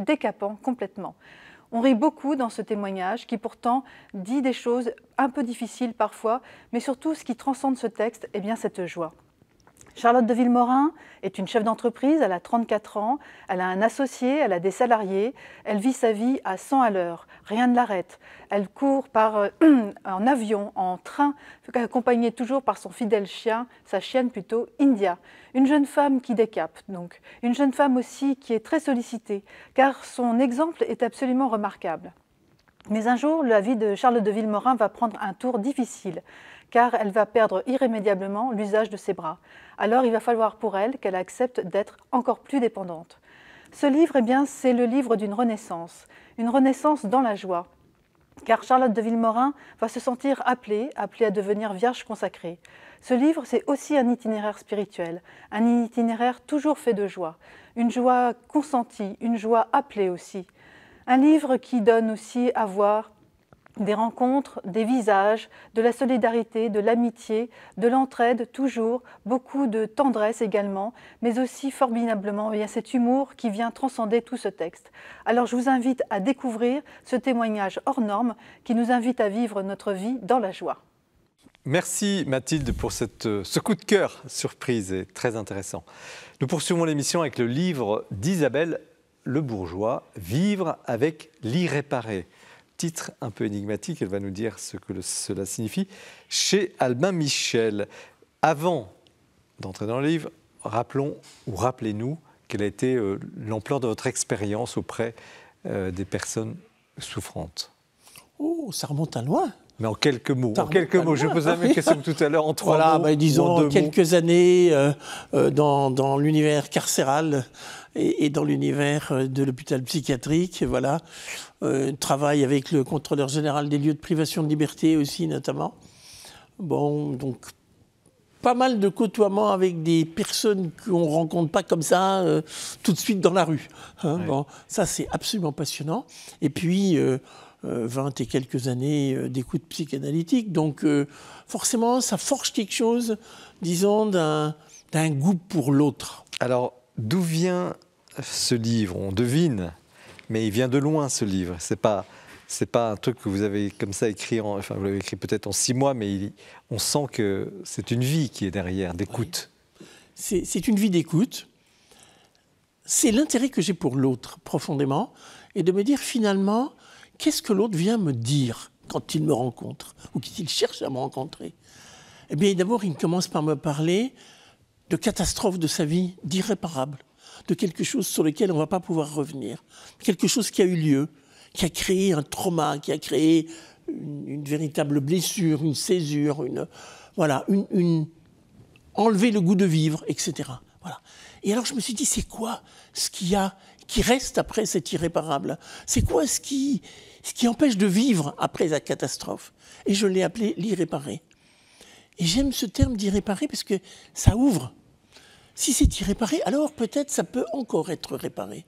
Speaker 6: décapant complètement. On rit beaucoup dans ce témoignage qui pourtant dit des choses un peu difficiles parfois, mais surtout ce qui transcende ce texte, est eh bien cette joie. Charlotte de Villemorin est une chef d'entreprise, elle a 34 ans, elle a un associé, elle a des salariés, elle vit sa vie à 100 à l'heure, rien ne l'arrête. Elle court par, euh, en avion, en train, accompagnée toujours par son fidèle chien, sa chienne plutôt, India. Une jeune femme qui décape donc, une jeune femme aussi qui est très sollicitée, car son exemple est absolument remarquable. Mais un jour, la vie de Charlotte de Villemorin va prendre un tour difficile car elle va perdre irrémédiablement l'usage de ses bras. Alors il va falloir pour elle qu'elle accepte d'être encore plus dépendante. Ce livre, eh bien, c'est le livre d'une renaissance, une renaissance dans la joie, car Charlotte de Villemorin va se sentir appelée, appelée à devenir vierge consacrée. Ce livre, c'est aussi un itinéraire spirituel, un itinéraire toujours fait de joie, une joie consentie, une joie appelée aussi. Un livre qui donne aussi à voir des rencontres, des visages, de la solidarité, de l'amitié, de l'entraide toujours, beaucoup de tendresse également, mais aussi formidablement il y a cet humour qui vient transcender tout ce texte. Alors je vous invite à découvrir ce témoignage hors norme qui nous invite à vivre notre vie dans la joie.
Speaker 1: Merci Mathilde pour euh, ce coup de cœur surprise et très intéressant. Nous poursuivons l'émission avec le livre d'Isabelle Le Bourgeois, Vivre avec l'irréparé titre un peu énigmatique, elle va nous dire ce que cela signifie, chez Albin Michel. Avant d'entrer dans le livre, rappelons ou rappelez-nous quelle a été euh, l'ampleur de votre expérience auprès euh, des personnes souffrantes.
Speaker 5: Oh, ça remonte
Speaker 1: à loin. Mais en quelques mots, en quelques mots, je posais la même question
Speaker 5: tout à l'heure en trois voilà, mots. Voilà, bah, disons quelques années euh,
Speaker 1: dans
Speaker 5: l'univers carcéral et, dans l'univers euh, de l'hôpital psychiatrique, voilà. Euh, travaille avec le contrôleur général des lieux de privation de liberté aussi, notamment. Bon, donc pas mal de côtoiements avec des personnes qu'on ne rencontre pas comme ça euh, tout de suite dans la rue. Hein. bon, ça, c'est absolument passionnant. Et puis, euh, 20 euh, et quelques années d'écoute psychanalytique. Donc, forcément, ça forge quelque chose, disons, d'un
Speaker 1: goût pour l'autre. Alors, D'où vient ce livre On devine, mais il vient de loin ce livre. C'est pas c'est pas un truc que vous avez comme ça écrit, enfin vous l'avez écrit peut-être en six mois, mais on sent que c'est une vie qui est derrière, d'écoute.
Speaker 5: C'est une vie d'écoute. C'est l'intérêt que j'ai pour l'autre profondément, et de me dire finalement, qu'est-ce que l'autre vient me dire quand il me rencontre, ou qu'il cherche à me rencontrer Eh bien d'abord, il commence par me parler de catastrophe de sa vie, d'irréparable, de quelque chose sur lequel on ne va pas pouvoir revenir, quelque chose qui a eu lieu, qui a créé un trauma, qui a créé une, véritable blessure, une césure, une, voilà, une, enlever le goût de vivre, etc. Voilà. Et alors je me suis dit, c'est quoi ce a qui reste après cet irréparable C'est quoi ce qui, ce qui empêche de vivre après la catastrophe Et je l'ai appelé l'irréparé. Et j'aime ce terme d'irréparé parce que ça ouvre si c'est irréparé, alors peut-être ça peut encore être réparé.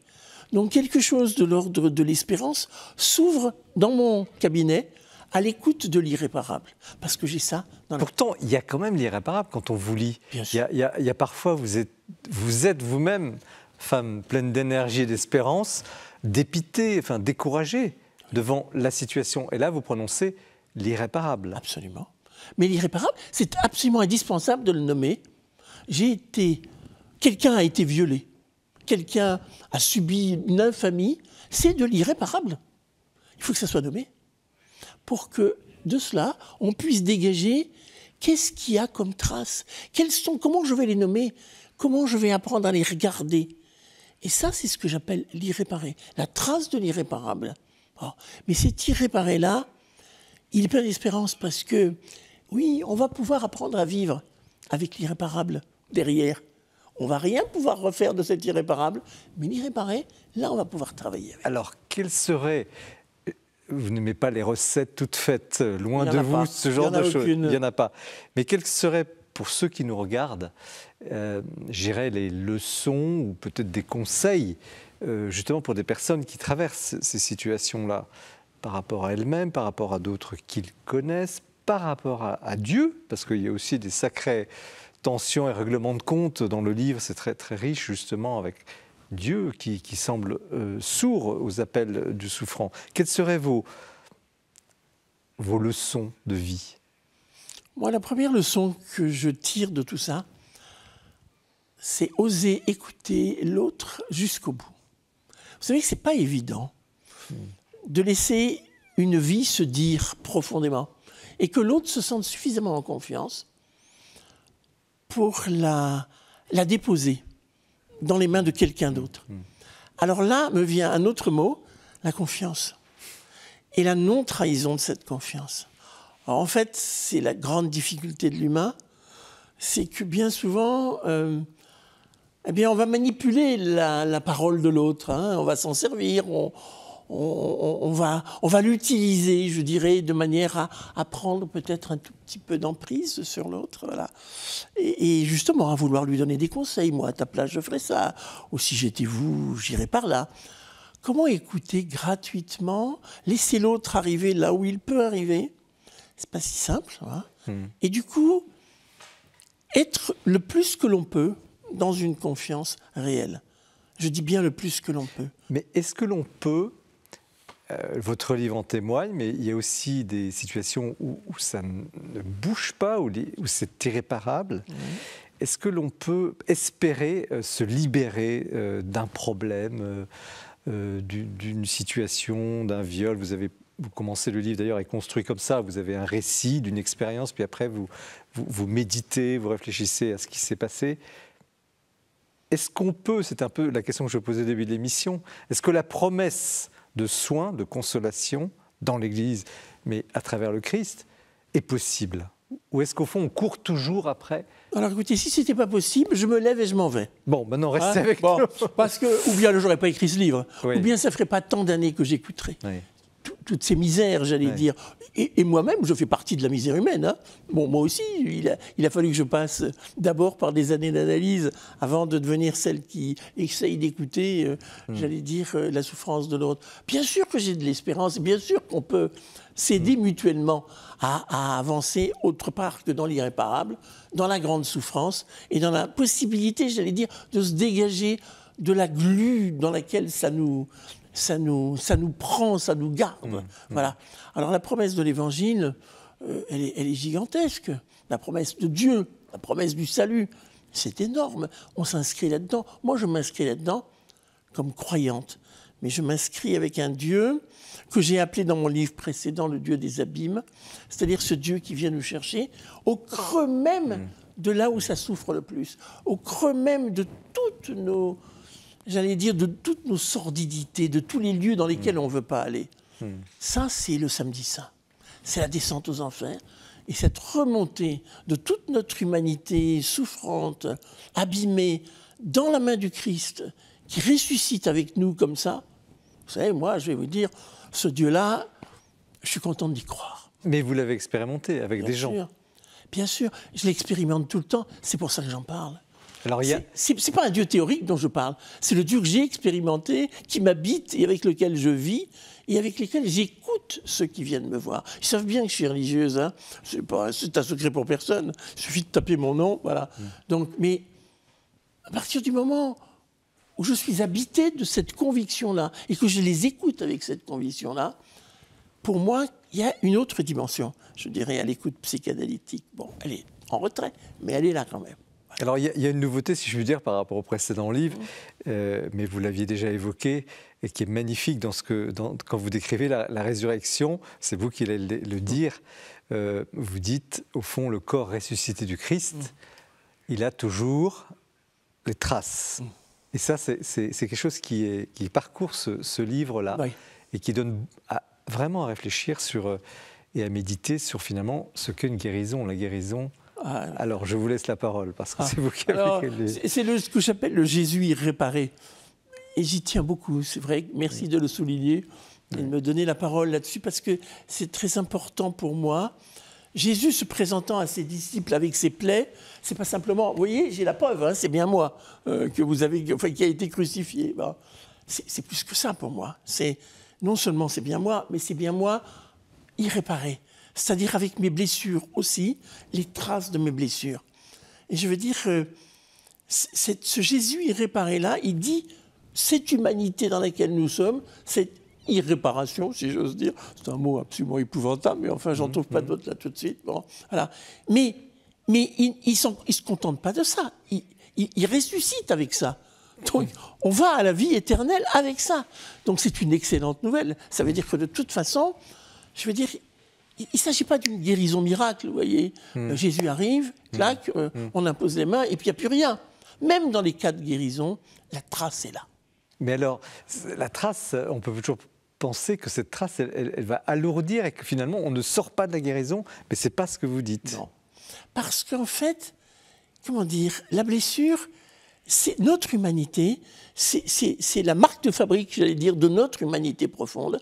Speaker 5: Donc quelque chose de l'ordre de l'espérance s'ouvre dans mon cabinet à l'écoute de l'irréparable, parce que
Speaker 1: j'ai ça Pourtant, il y a quand même l'irréparable quand on vous lit. Il y, y, a parfois, vous êtes vous êtes vous-même, femme pleine d'énergie et d'espérance, dépité, enfin découragée devant la situation. Et là, vous prononcez l'irréparable. Absolument.
Speaker 5: Mais l'irréparable, c'est absolument indispensable de le nommer. J'ai été quelqu'un a été violé, quelqu'un a subi une infamie, c'est de l'irréparable. Il faut que ça soit nommé pour que de cela, on puisse dégager qu'est-ce qu'il y a comme trace, quels sont, comment je vais les nommer, comment je vais apprendre à les regarder. Et ça, c'est ce que j'appelle l'irréparé, la trace de l'irréparable. Oh, mais cet irréparé-là, il perd plein d'espérance parce que, oui, on va pouvoir apprendre à vivre avec l'irréparable derrière on va rien pouvoir refaire de cet irréparable, mais l'irréparé, là, on va pouvoir travailler. Avec.
Speaker 1: Alors, quelles seraient euh, vous n'aimez pas les recettes toutes faites, euh, loin de vous, ce genre de choses. Il n'y en a pas. Mais quelles seraient, pour ceux qui nous regardent, euh, j'irais les leçons ou peut-être des conseils, justement pour des personnes qui traversent ces situations-là, par rapport à elles-mêmes, par rapport à d'autres qu'ils connaissent, par rapport à Dieu, parce qu'il y a aussi des sacrés Tension et règlement de compte dans le livre. C'est très, très riche, justement, avec Dieu qui, qui semble euh, sourd aux appels du souffrant. Quelles seraient vos, vos leçons de vie Moi, la
Speaker 5: première leçon que je tire de tout ça, c'est oser écouter l'autre jusqu'au bout. Vous savez que ce n'est pas évident de laisser une vie se dire profondément et que l'autre se sente suffisamment en confiance pour la, la déposer dans les mains de quelqu'un d'autre. Hmm. Alors là me vient un autre mot, la confiance. Et la non-trahison de cette confiance. en fait, c'est la grande difficulté de l'humain, c'est que bien souvent, euh, eh bien, on va manipuler la, parole de l'autre, hein. on va s'en servir, on, on, va, on va l'utiliser, je dirais, de manière à, prendre peut-être un tout petit peu d'emprise sur l'autre, Et, justement, à vouloir lui donner des conseils. Moi, à ta place, je ferais ça. Ou si j'étais vous, j'irais par là. Comment écouter gratuitement, laisser l'autre arriver là où il peut arriver C'est pas si simple. Hein. Hmm. Et du coup, être le plus que l'on peut dans une confiance réelle. Je dis bien le plus que l'on peut.
Speaker 1: Mais est-ce que l'on peut euh, votre livre en témoigne, mais il y a aussi des situations où, ça ne bouge pas, où, c'est irréparable. Est-ce que l'on peut espérer euh, se libérer euh, d'un problème, d'une situation, d'un viol Vous avez vous commencez le livre d'ailleurs est construit comme ça. Vous avez un récit d'une expérience, puis après vous, vous, vous, méditez, vous réfléchissez à ce qui s'est passé. Est-ce qu'on peut, c'est un peu la question que je posais au début de l'émission, est-ce que la promesse de soins, de consolation dans l'Église, mais à travers le Christ, est possible Ou est-ce qu'au fond, on court toujours après Alors écoutez, si c'était pas possible, je me lève et je m'en vais.
Speaker 5: Bon, maintenant restez hein avec moi Parce que, ou bien je n'aurais pas écrit ce livre, ou bien ça ne ferait pas tant d'années que j'écouterais toutes ces misères, j'allais dire. Et, moi-même, je fais partie de la misère humaine. Hein. Bon, moi aussi, il a, fallu que je passe d'abord par des années d'analyse avant de devenir celle qui essaye d'écouter, euh, hmm. j'allais dire, euh, la souffrance de l'autre. Bien sûr que j'ai de l'espérance, bien sûr qu'on peut s'aider hmm. mutuellement à, à, avancer autre part que dans l'irréparable, dans la grande souffrance et dans la possibilité, j'allais dire, de se dégager de la glu dans laquelle ça nous, ça nous, ça nous prend, ça nous garde. Mmh, mmh. Voilà. Alors la promesse de l'Évangile, euh, elle, est, gigantesque. La promesse de Dieu, la promesse du salut, c'est énorme. On s'inscrit là-dedans. Moi, je m'inscris là-dedans comme croyante. Mais je m'inscris avec un Dieu que j'ai appelé dans mon livre précédent le Dieu des abîmes, c'est-à-dire ce Dieu qui vient nous chercher au creux même mmh. de là où ça souffre le plus, au creux même de toutes nos, j'allais dire, de toutes nos sordidités, de tous les lieux dans lesquels mm. on ne veut pas aller. Mm. Ça, c'est le samedi saint. C'est la descente aux enfers et cette remontée de toute notre humanité souffrante, abîmée, dans la main du Christ, qui ressuscite avec nous comme ça. Vous savez, moi, je vais vous dire, ce Dieu-là, je suis content d'y croire.
Speaker 1: Mais vous l'avez expérimenté avec Bien des sûr. gens.
Speaker 5: Bien sûr, je l'expérimente tout le temps, c'est pour ça que j'en parle. Alors, n'est C'est pas un Dieu théorique dont je parle, c'est le Dieu que j'ai expérimenté, qui m'habite et avec lequel je vis et avec lequel j'écoute ceux qui viennent me voir. Ils savent bien que je suis religieuse, hein. c'est un secret pour personne, il suffit de taper mon nom, voilà. Mm. Donc, mais à partir du moment où je suis habité de cette conviction-là et que je les écoute avec cette conviction-là, pour moi, il y a une autre dimension, je dirais, à l'écoute psychanalytique. Bon, elle est en retrait, mais elle est là quand même.
Speaker 1: Alors il y, a une nouveauté, si je veux dire, par rapport au précédent livre, euh, mais vous l'aviez déjà évoqué, et qui est magnifique dans ce que, quand vous décrivez la, résurrection, c'est vous qui allez le, dire, euh, vous dites, au fond, le corps ressuscité du Christ, mm. il a toujours les traces. Mm. Et ça, c'est quelque chose qui, parcourt ce, livre-là, et qui donne vraiment à réfléchir sur, euh, et à méditer sur finalement ce qu'est une guérison, la guérison ah. alors, je vous laisse la parole, parce que ah. c'est vous qui avez C'est
Speaker 5: ce que j'appelle le Jésus irréparé. Et j'y tiens beaucoup, c'est vrai. Merci de le souligner et de me donner la parole là-dessus, parce que c'est très important pour moi. Jésus se présentant à ses disciples avec ses plaies, c'est pas simplement, vous voyez, j'ai la preuve, hein, c'est bien moi euh, que vous avez, qui a été crucifié. Ben, c'est plus que ça pour moi. C'est non seulement c'est bien moi, mais c'est bien moi irréparé c'est-à-dire avec mes blessures aussi, les traces de mes blessures. Et je veux dire, euh, ce Jésus irréparé là, il dit cette humanité dans laquelle nous sommes, cette irréparation, si j'ose dire, c'est un mot absolument épouvantable, mais enfin, j'en mmh, trouve pas mmh. d'autre là tout de suite. Bon, voilà. Mais, mais il, ne se contente pas de ça. Il, il ressuscite avec ça. Donc, on va à la vie éternelle avec ça. Donc, c'est une excellente nouvelle. Ça veut dire que de toute façon, je veux dire, il ne s'agit pas d'une guérison miracle, vous voyez. Hmm. Euh, Jésus arrive, hmm. clac, euh, hmm. on impose les mains et puis il n'y a plus rien. Même dans les cas de guérison, la trace est là.
Speaker 1: Mais alors, la trace, on peut toujours penser que cette trace, elle, va alourdir et que finalement, on ne sort pas de la guérison, mais ce n'est pas ce que vous dites. Non.
Speaker 5: Parce qu'en fait, comment dire, la blessure, c'est notre humanité, c'est la marque de fabrique, j'allais dire, de notre humanité profonde.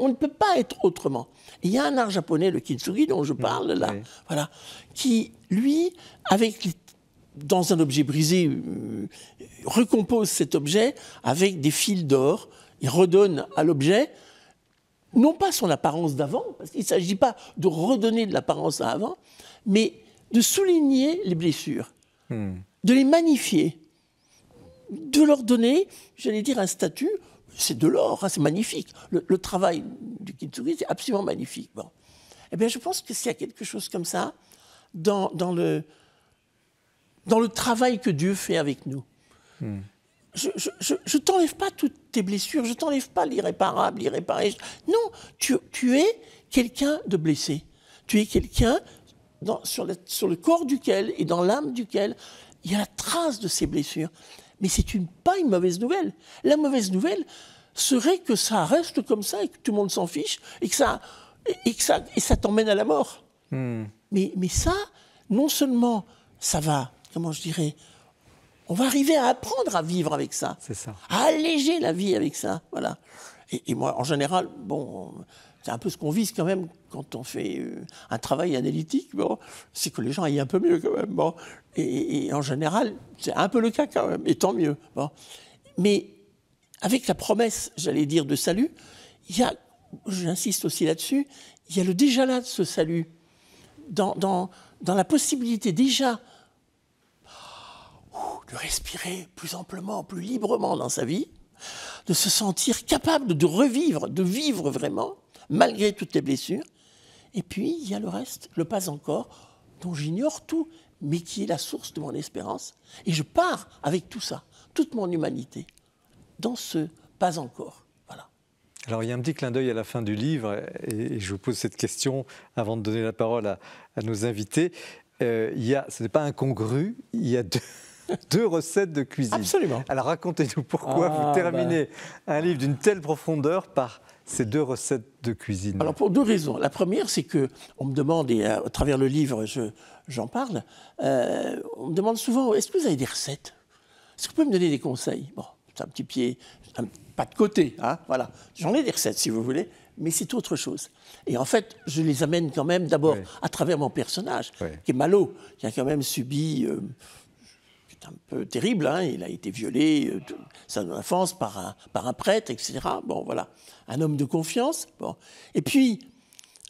Speaker 5: On, ne peut pas être autrement. Il y a un art japonais, le kintsugi, dont je mm, parle là, voilà, qui, lui, dans un objet brisé, euh, recompose cet objet avec des fils d'or. Il redonne à l'objet, non pas son apparence d'avant, parce qu'il ne s'agit pas de redonner de l'apparence à avant, mais de souligner les blessures, mm. de les magnifier de leur donner, j'allais dire, un statut, c'est de l'or, hein, c'est magnifique. Le, travail du Kintsugi, c'est absolument magnifique. Eh bien, je pense que s'il y a quelque chose comme ça dans, le, dans le travail que Dieu fait avec nous, hmm. je ne t'enlève pas toutes tes blessures, je t'enlève pas l'irréparable, l'irréparé. Non, tu, es quelqu'un de blessé. Tu es quelqu'un sur, sur le corps duquel et dans l'âme duquel il y a la trace de ces blessures. Mais c'est une, pas une mauvaise nouvelle. La mauvaise nouvelle serait que ça reste comme ça et que tout le monde s'en fiche et que ça, et ça, et ça t'emmène à la mort. Hmm. Mais, mais ça, non seulement ça va, comment je dirais, on va arriver à apprendre à vivre avec ça. ça. À alléger la vie avec ça. Voilà. et moi, en général, bon, c'est un peu ce qu'on vise quand même quand on fait euh, un travail analytique. Bon, c'est que les gens aillent un peu mieux quand même. Bon. Et, et, en général, c'est un peu le cas quand même, et tant mieux. Bon. Mais avec la promesse, j'allais dire, de salut, il y a, j'insiste aussi là-dessus, il y a le déjà là de ce salut, dans, dans, dans la possibilité déjà oh, de respirer plus amplement, plus librement dans sa vie, de se sentir capable de revivre, de vivre vraiment, malgré toutes les blessures. Et puis, il y a le reste, le pas encore, dont j'ignore tout, mais qui est la source de mon espérance. Et je pars avec tout ça, toute mon humanité, dans ce pas encore. Voilà.
Speaker 1: Alors, il y a un petit clin d'œil à la fin du livre, et je vous pose cette question avant de donner la parole à, nos invités. Euh, il y a, ce n'est pas incongru, il y a deux, recettes de cuisine. Absolument. Alors racontez-nous pourquoi ah, vous terminez bah. un livre d'une telle profondeur par ces deux recettes de cuisine Alors pour deux raisons. La première, c'est que on me demande, et euh, à, travers le livre
Speaker 5: j'en parle, euh, on me demande souvent, est-ce que vous avez des recettes Est-ce que vous pouvez me donner des conseils Bon, c'est un petit pied, pas de côté, hein, voilà. J'en ai des recettes si vous voulez, mais c'est autre chose. Et en fait, je les amène quand même d'abord à travers mon personnage, qui est Malo, qui a quand même subi euh, c'est un peu terrible. Hein. Il a été violé euh, sa enfance par un, par un prêtre, etc. Bon, voilà. Un homme de confiance. Bon. Et puis,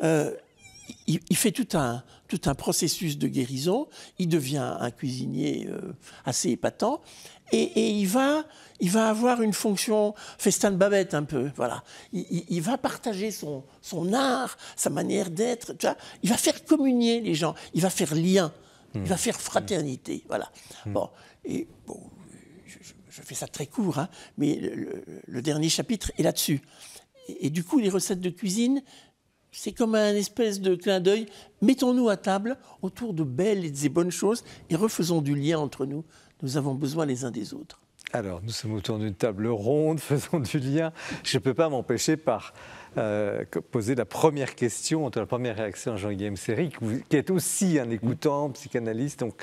Speaker 5: euh, il, fait tout un, tout un processus de guérison. Il devient un cuisinier euh, assez épatant. Et, il, va, il va avoir une fonction festin de babette un peu. Voilà. Il, va partager son, son art, sa manière d'être. Il va faire communier les gens. Il va faire lien. Il mm. va faire fraternité. Mm. Voilà. Mm. Bon. Et bon, je, fais ça très court, hein, mais le, dernier chapitre est là-dessus. Et, du coup, les recettes de cuisine, c'est comme un espèce de clin d'œil. Mettons-nous à table autour de belles et bonnes choses et refaisons du lien entre nous. Nous avons besoin les uns des autres.
Speaker 1: Alors, nous sommes autour d'une table ronde, faisons du lien. Je ne peux pas m'empêcher par euh, poser la première question, la première réaction à Jean-Guillaume Séric, qui est aussi un écoutant, psychanalyste. Donc,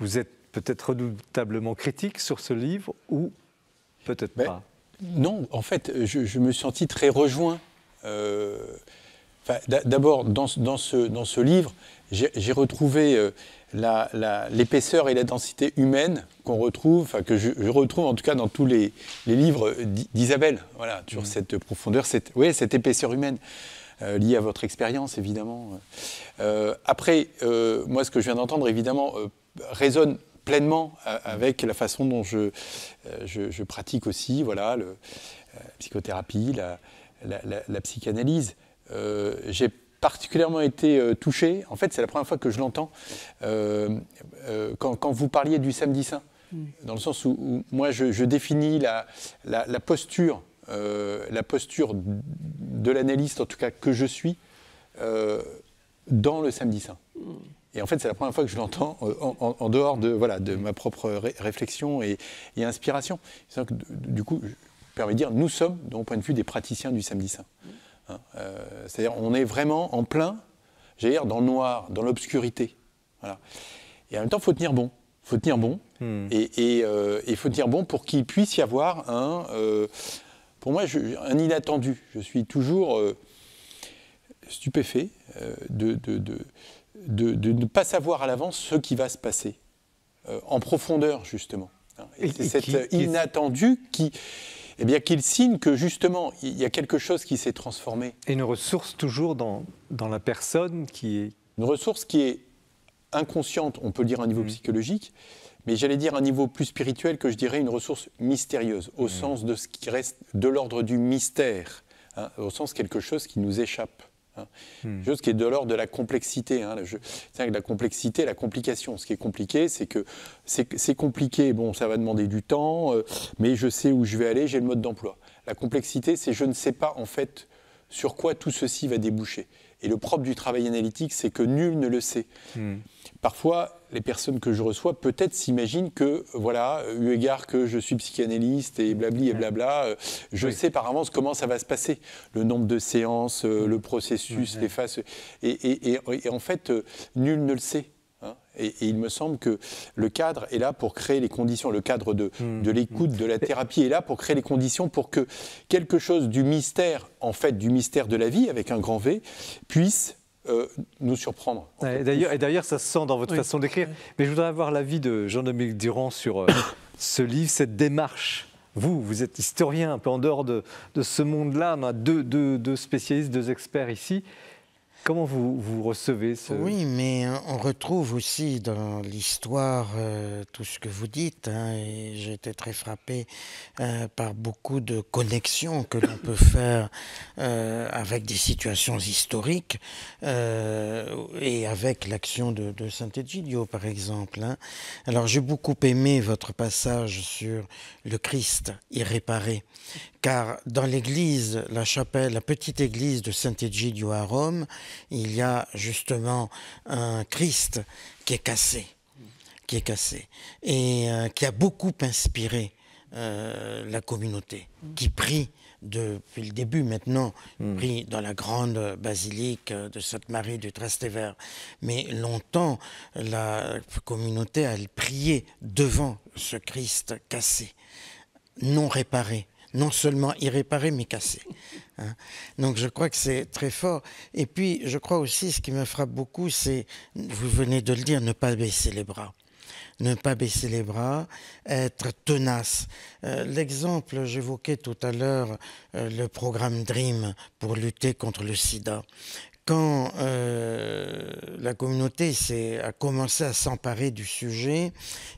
Speaker 1: vous êtes peut-être redoutablement critique sur ce livre ou peut-être pas
Speaker 4: Non, en fait, je,
Speaker 1: je, me sentis très rejoint.
Speaker 4: Euh, d'abord, dans, dans, ce, dans ce livre, j'ai retrouvé euh, l'épaisseur et la densité humaine qu'on retrouve, que je, retrouve en tout cas dans tous les, livres euh, d'Isabelle. Voilà, sur mm. cette profondeur, cette, oui, cette épaisseur humaine. Euh, liée à votre expérience, évidemment. après, moi, ce que je viens d'entendre, évidemment, résonne pleinement avec la façon dont je, je, pratique aussi, voilà, le, la psychothérapie, la, la psychanalyse. J'ai particulièrement été euh, touché. En fait, c'est la première fois que je l'entends euh, euh, quand, vous parliez du samedi saint, mm. dans le sens où, moi je, définis la, posture, la posture de l'analyste, en tout cas que je suis, dans le samedi saint. Mm. Et en fait, c'est la première fois que je l'entends en, dehors de, voilà, de ma propre réflexion et, inspiration. du coup, je permets de dire, nous sommes, mon point de vue des praticiens du samedi saint. Mm. Hein, euh, c'est-à-dire, on est vraiment en plein, j'allais dire, dans le noir, dans l'obscurité. Voilà. Et en même temps, il faut tenir bon. faut tenir bon. Hmm. Et il euh, faut tenir bon pour qu'il puisse y avoir un. Euh, pour moi, un inattendu. Je suis toujours stupéfait de ne pas savoir à l'avance ce qui va se passer, en profondeur, justement. Hein, c'est cet inattendu qui, eh bien, qu'il signe que justement, il y a quelque chose qui s'est transformé.
Speaker 1: Et une ressource toujours dans, dans la personne qui est. Une ressource qui est
Speaker 4: inconsciente, on peut dire à un niveau mmh. psychologique, mais j'allais dire à un niveau plus spirituel que je dirais une ressource mystérieuse, au mmh. sens de ce qui reste de l'ordre du mystère, hein, au sens quelque chose qui nous échappe. Une hein. hmm. Chose qui est de l'ordre de la complexité. Hein, cest que la complexité, la complication. Ce qui est compliqué, c'est que c'est compliqué. Bon, ça va demander du temps, euh, mais je sais où je vais aller, j'ai le mode d'emploi. La complexité, c'est je ne sais pas en fait sur quoi tout ceci va déboucher. Et le propre du travail analytique, c'est que nul ne le sait. Hmm. Parfois, les personnes que je reçois peut-être s'imaginent que, voilà, eu égard que je suis psychanalyste et blabli et hmm. blabla, euh, je sais par avance comment ça va se passer. Le nombre de séances, euh, le hmm. processus, les phases. et en fait, euh, nul ne le sait. Et, il me semble que le cadre est là pour créer les conditions, le cadre de, hmm, de l'écoute, hmm. de la thérapie est là pour créer les conditions pour que quelque chose du mystère, en fait, du
Speaker 1: mystère de la vie, avec un grand V, puisse euh, nous surprendre. Et d'ailleurs, ça se sent dans votre façon d'écrire. Mais je voudrais avoir l'avis de Jean-Dominique Durand sur euh, ce livre, cette démarche. Vous, vous êtes historien, un peu en dehors de, de ce monde-là. On a deux, deux, spécialistes, deux experts ici. Comment vous, recevez ce... Oui,
Speaker 3: mais euh, on retrouve aussi dans l'histoire euh, tout ce que vous dites. Hein, j'ai été très frappé euh, par beaucoup de connexions que l'on peut faire avec des situations historiques et avec l'action de, Saint-Egidio, par exemple. Hein. Alors j'ai beaucoup aimé votre passage sur le Christ irréparé, car dans l'église, la chapelle, la petite église de saint egidio à Rome, il y a justement un Christ qui est cassé, qui est cassé, et euh, qui a beaucoup inspiré euh, la communauté, qui prie depuis le début maintenant, hmm. pris dans la grande basilique de Sainte-Marie du Trastevere. Mais longtemps, la communauté, a prié devant ce Christ cassé, non réparé non seulement irréparé, mais cassé. Hein. Donc je crois que c'est très fort. Et puis je crois aussi, ce qui me frappe beaucoup, c'est, vous venez de le dire, ne pas baisser les bras ne pas baisser les bras, être tenace. Euh, l'exemple, j'évoquais tout à l'heure euh, le programme DREAM pour lutter contre le sida quand euh, la communauté a commencé à s'emparer du sujet,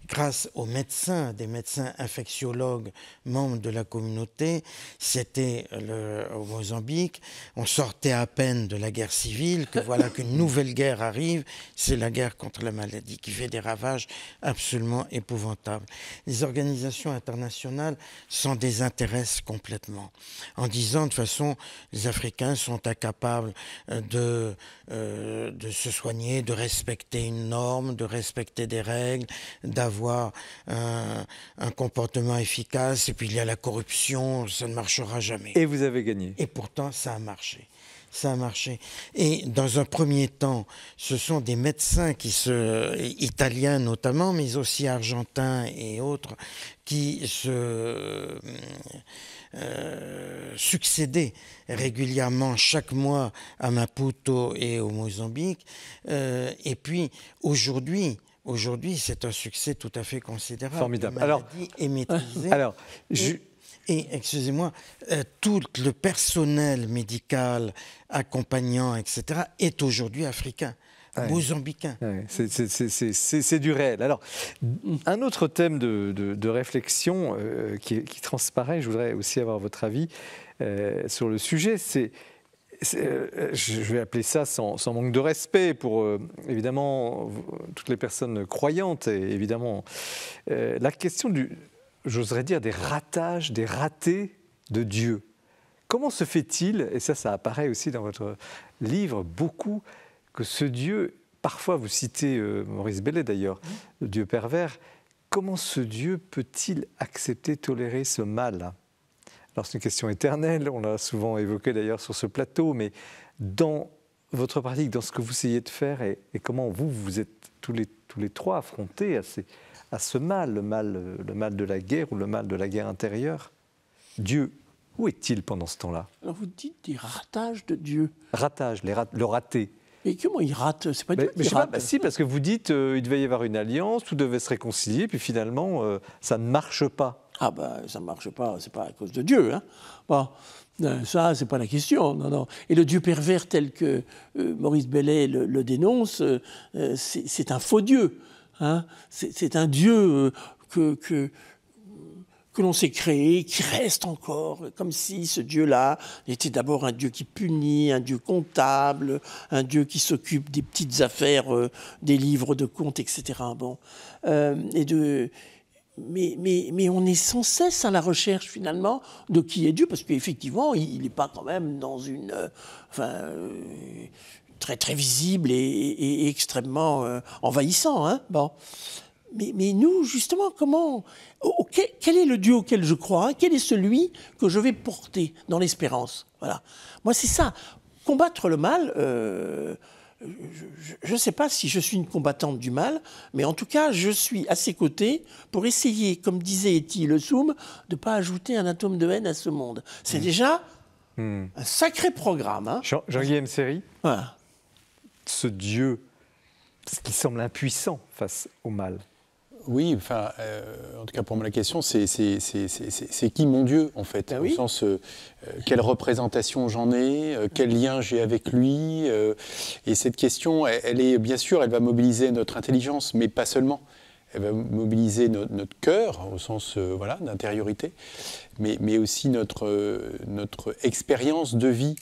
Speaker 3: grâce aux médecins, des médecins infectiologues membres de la communauté, c'était au Mozambique, on sortait à peine de la guerre civile, que voilà qu'une nouvelle guerre arrive, c'est la guerre contre la maladie qui fait des ravages absolument épouvantables. Les organisations internationales s'en désintéressent complètement, en disant de façon, les Africains sont incapables euh, de euh, de, se soigner, de respecter une norme, de respecter des règles, d'avoir un, un, comportement efficace. Et puis il y a la corruption, ça ne marchera jamais. Et
Speaker 1: vous avez gagné.
Speaker 3: Et pourtant, ça a marché ça a marché. Et dans un premier temps, ce sont des médecins qui se, euh, italiens notamment, mais aussi argentins et autres, qui se euh, succédaient régulièrement chaque mois à Maputo et au Mozambique. Euh, et puis aujourd'hui, aujourd'hui, c'est un succès tout à fait considérable. Formidable. Alors, Alors, je... Et, excusez-moi, euh, tout le personnel médical, accompagnant, etc., est aujourd'hui africain. Mozambicain.
Speaker 1: C'est du réel. Alors, un autre thème de, réflexion euh, qui, transparaît, je voudrais aussi avoir votre avis euh, sur le sujet, c'est je vais appeler ça sans, manque de respect pour évidemment toutes les personnes croyantes et évidemment la question du, j'oserais dire, des ratages, des ratés de Dieu. Comment se fait-il, et ça, ça apparaît aussi dans votre livre beaucoup, que ce Dieu, parfois vous citez euh, Maurice Bellet d'ailleurs, le Dieu pervers, comment ce Dieu peut-il accepter, tolérer ce mal Alors c'est une question éternelle, on l'a souvent évoqué d'ailleurs sur ce plateau, mais dans votre pratique, dans ce que vous essayez de faire et, comment vous, vous êtes tous les, tous les trois affrontés à ces, à ce mal, le mal, le mal de la guerre ou le mal de la guerre intérieure. Dieu, où est-il pendant ce temps-là Alors vous dites des ratages de Dieu. Ratage, le raté. Mais comment il rate C'est pas bah, si, parce que vous dites qu'il euh, il devait y avoir une alliance, tout devait se réconcilier, puis finalement, euh, ça ne marche pas. Ah ben, bah, ça ne marche pas, c'est pas à cause de Dieu. Hein. Bon, euh, ça, c'est pas la question. Non,
Speaker 5: non. Et le Dieu pervers tel que Maurice Bellet le dénonce, c'est un faux Dieu. Hein. c'est un Dieu euh, que, que, que l'on s'est créé, qui reste encore, comme si ce Dieu-là était d'abord un Dieu qui punit, un Dieu comptable, un Dieu qui s'occupe des petites affaires, euh, des livres de comptes, etc. Bon. Euh, et de, mais, mais, mais, on est sans cesse à la recherche finalement de qui est Dieu, parce qu'effectivement, il n'est pas quand même dans une, enfin, très, très visible et, extrêmement euh, envahissant. Hein bon. Mais, nous, justement, comment quel, est le Dieu auquel je crois hein, Quel est celui que je vais porter dans l'espérance Voilà. Moi, c'est ça. Combattre le mal. Euh, je ne sais pas si je suis une combattante du mal, mais en tout cas, je suis à ses côtés pour essayer, comme disait Eti le Soum, de ne pas ajouter un atome de haine à ce monde. C'est mmh. déjà mmh. un sacré programme.
Speaker 1: Hein Jean-Guillaume ce Dieu, ce qui semble impuissant face au mal oui, enfin, euh, en
Speaker 4: tout cas pour moi la question, c'est qui mon Dieu en fait, ben au sens euh, euh, quelle représentation j'en ai, quel lien j'ai avec lui, et cette question, elle, est bien sûr, elle va mobiliser notre intelligence, mais pas seulement. Elle va mobiliser notre cœur au sens voilà d'intériorité, mais, mais, aussi notre, notre expérience de vie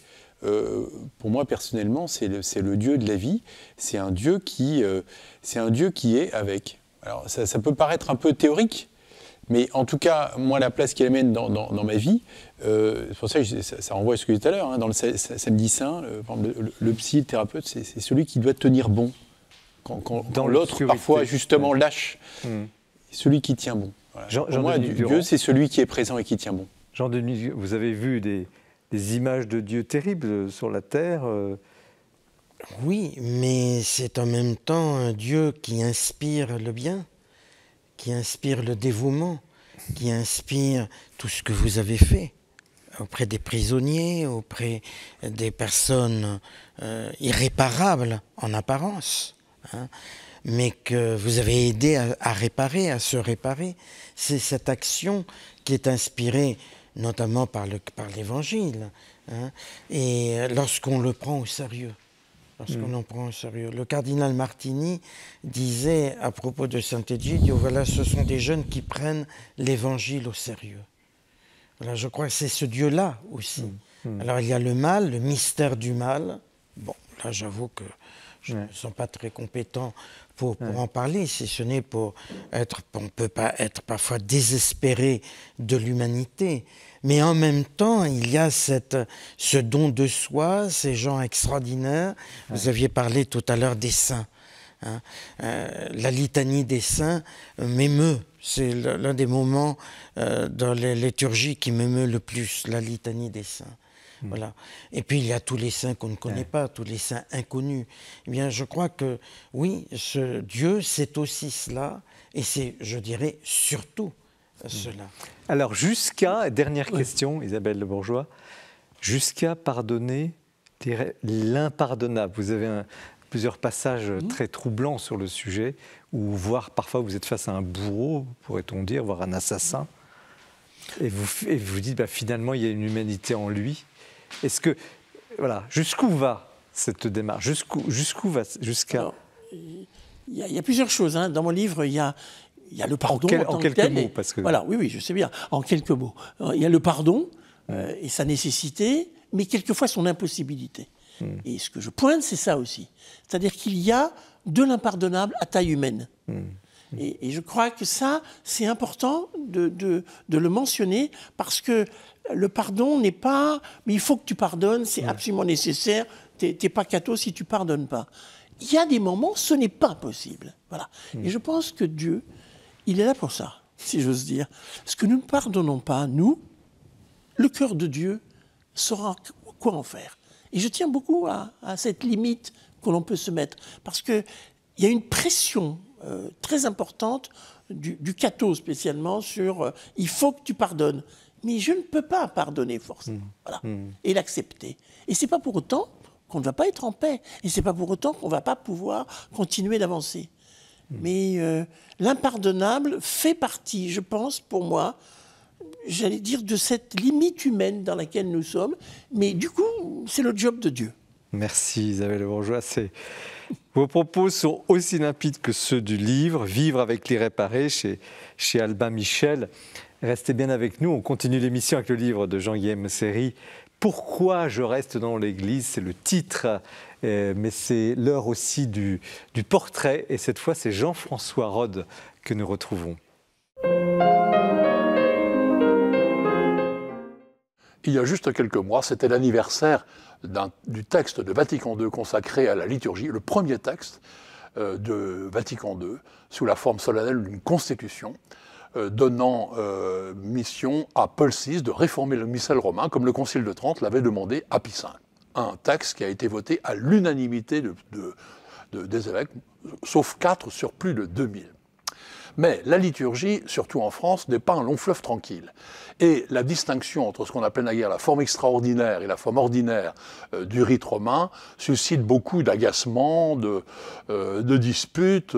Speaker 4: euh, pour moi personnellement, c'est le, Dieu de la vie. C'est un, Dieu qui, euh, c'est un Dieu qui est avec. Alors ça, peut paraître un peu théorique, mais en tout cas, moi, la place qu'il amène dans, dans, ma vie, euh, c'est pour ça que ça, renvoie à ce que j'ai dit tout à l'heure, hein, dans le samedi saint, le, psy, le thérapeute, c'est celui qui doit tenir bon. Quand, l'autre, parfois, justement, lâche,
Speaker 1: hmm. celui qui tient bon. moi, Dieu, c'est celui qui est présent et qui tient bon. Jean-Denis, vous avez vu des, des images de Dieu terribles sur la terre. Euh.
Speaker 3: Oui, mais c'est en même temps un Dieu qui inspire le bien, qui inspire le dévouement, qui inspire tout ce que vous avez fait auprès des prisonniers, auprès des personnes euh, irréparables en apparence, hein. mais que vous avez aidé à réparer, à se réparer. C'est cette action qui est inspirée notamment par l'Évangile, par hein, et lorsqu'on le prend au sérieux. Lorsqu'on mm. en prend au sérieux. Le cardinal Martini disait à propos de saint « voilà, ce sont des jeunes qui prennent l'Évangile au sérieux. Voilà, je crois que c'est ce Dieu-là aussi. Mm. Mm. Alors il y a le mal, le mystère du mal. Bon, là j'avoue que je ne me sens pas très compétent pour, en parler, si ce n'est pour être, on ne peut pas être parfois désespéré de l'humanité, mais en même temps, il y a ce don de soi, ces gens extraordinaires. Vous aviez parlé tout à l'heure des saints. Hein. Euh, la litanie des saints m'émeut. C'est l'un des moments euh, dans les liturgies qui m'émeut le plus, la litanie des saints. Hmm. Voilà. Et puis il y a tous les saints qu'on ne connaît pas, tous les saints inconnus. Eh bien, je crois que oui, ce Dieu, c'est aussi cela, et c'est, je dirais, surtout hmm. cela.
Speaker 1: Alors jusqu'à, dernière question, Isabelle Le Bourgeois, jusqu'à pardonner l'impardonnable. Vous avez plusieurs passages mmh. très troublants sur le sujet, où voire parfois vous êtes face à un bourreau, pourrait-on dire, voire un assassin, et vous vous dites bah, finalement il y a une humanité en lui. Est-ce que voilà jusqu'où va cette démarche Jusqu'où jusqu'où va jusqu'à
Speaker 5: il y, a plusieurs
Speaker 1: choses. Hein. Dans mon livre, il y a, il y a le pardon. En, quelques mots, parce que. Voilà, oui, oui, je sais bien.
Speaker 5: En quelques mots. Euh, il y a le pardon euh, hmm. et sa nécessité, mais quelquefois son impossibilité. Hmm. Et ce que je pointe, c'est ça aussi. C'est-à-dire qu'il y a de l'impardonnable à taille humaine. Hmm. Et, je crois que ça, c'est important de, le mentionner parce que le pardon n'est pas. Mais il faut que tu pardonnes, c'est absolument nécessaire. T'es pas cato si tu pardonnes pas. Il y a des moments, ce n'est pas possible. Voilà. Et je pense que Dieu il est là pour ça, si j'ose dire. Ce que nous ne pardonnons pas, nous, le cœur de Dieu saura quoi en faire. Et je tiens beaucoup à, cette limite que l'on peut se mettre, parce qu'il y a une pression euh, très importante du, du catho spécialement sur euh, il faut que tu pardonnes. Mais je ne peux pas pardonner forcément. Mmh. Mmh. Et l'accepter. Et n'est pas pour autant qu'on ne va pas être en paix. Et ce n'est pas pour autant qu'on ne va pas pouvoir continuer d'avancer. Mm. Mais euh, l'impardonnable fait partie, je pense, pour moi, j'allais dire, de cette limite humaine dans laquelle nous sommes. Mais du coup, c'est le
Speaker 1: job de Dieu. Merci Isabelle Bourgeois. Vos propos sont aussi limpides que ceux du livre Vivre avec l'irréparé chez, chez Albin Michel. Restez bien avec nous. On continue l'émission avec le livre de Jean-Guillaume séry. Pourquoi je reste dans l'Église C'est le titre, euh, mais c'est l'heure aussi du, portrait. Et cette fois, c'est Jean-François Rode que nous retrouvons. Il y a juste quelques mois, c'était l'anniversaire
Speaker 7: du texte de Vatican II consacré à la liturgie, le premier texte euh, de Vatican II, sous la forme solennelle d'une constitution, euh, donnant euh, mission à Paul VI de réformer le missel romain, comme le Concile de Trente l'avait demandé à Pie Un texte qui a été voté à l'unanimité des évêques, sauf quatre sur plus de 2000. Mais la liturgie, surtout en France, n'est pas un long fleuve tranquille. Et la distinction entre ce qu'on appelait naguère la forme extraordinaire et la forme ordinaire euh, du rite romain suscite beaucoup d'agacement, de, de disputes,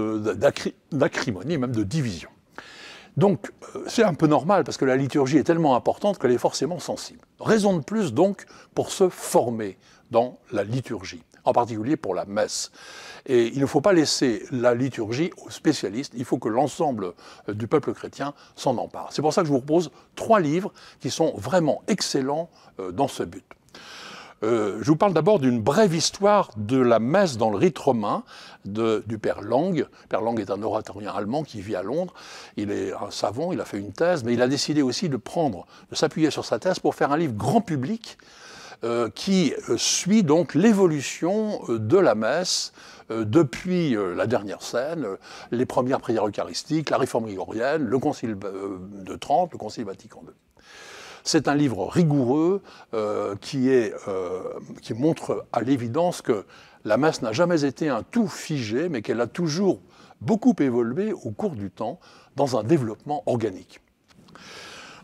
Speaker 7: d'acrimonie, même de divisions. Donc euh, c'est un peu normal parce que la liturgie est tellement importante qu'elle est forcément sensible. Raison de plus donc pour se former dans la liturgie, en particulier pour la messe. Et il ne faut pas laisser la liturgie aux spécialistes, il faut que l'ensemble euh, du peuple chrétien s'en empare. C'est pour ça que je vous propose trois livres qui sont vraiment excellents euh, dans ce but. Euh, je vous parle d'abord d'une brève histoire de la messe dans le rite romain du Père Lang. Père Lang est un oratorien allemand qui vit à Londres. Il est un savant, il a fait une thèse, mais il a décidé aussi de prendre, de s'appuyer sur sa thèse pour faire un livre grand public euh, qui euh, suit donc l'évolution de la messe depuis la dernière scène, les premières prières eucharistiques, la réforme grégorienne, le Concile de Trente, le Concile Vatican II. C'est un livre rigoureux euh, euh, qui, montre à l'évidence que la masse n'a jamais été un tout figé, mais qu'elle a toujours beaucoup évolué au cours du temps dans un développement organique.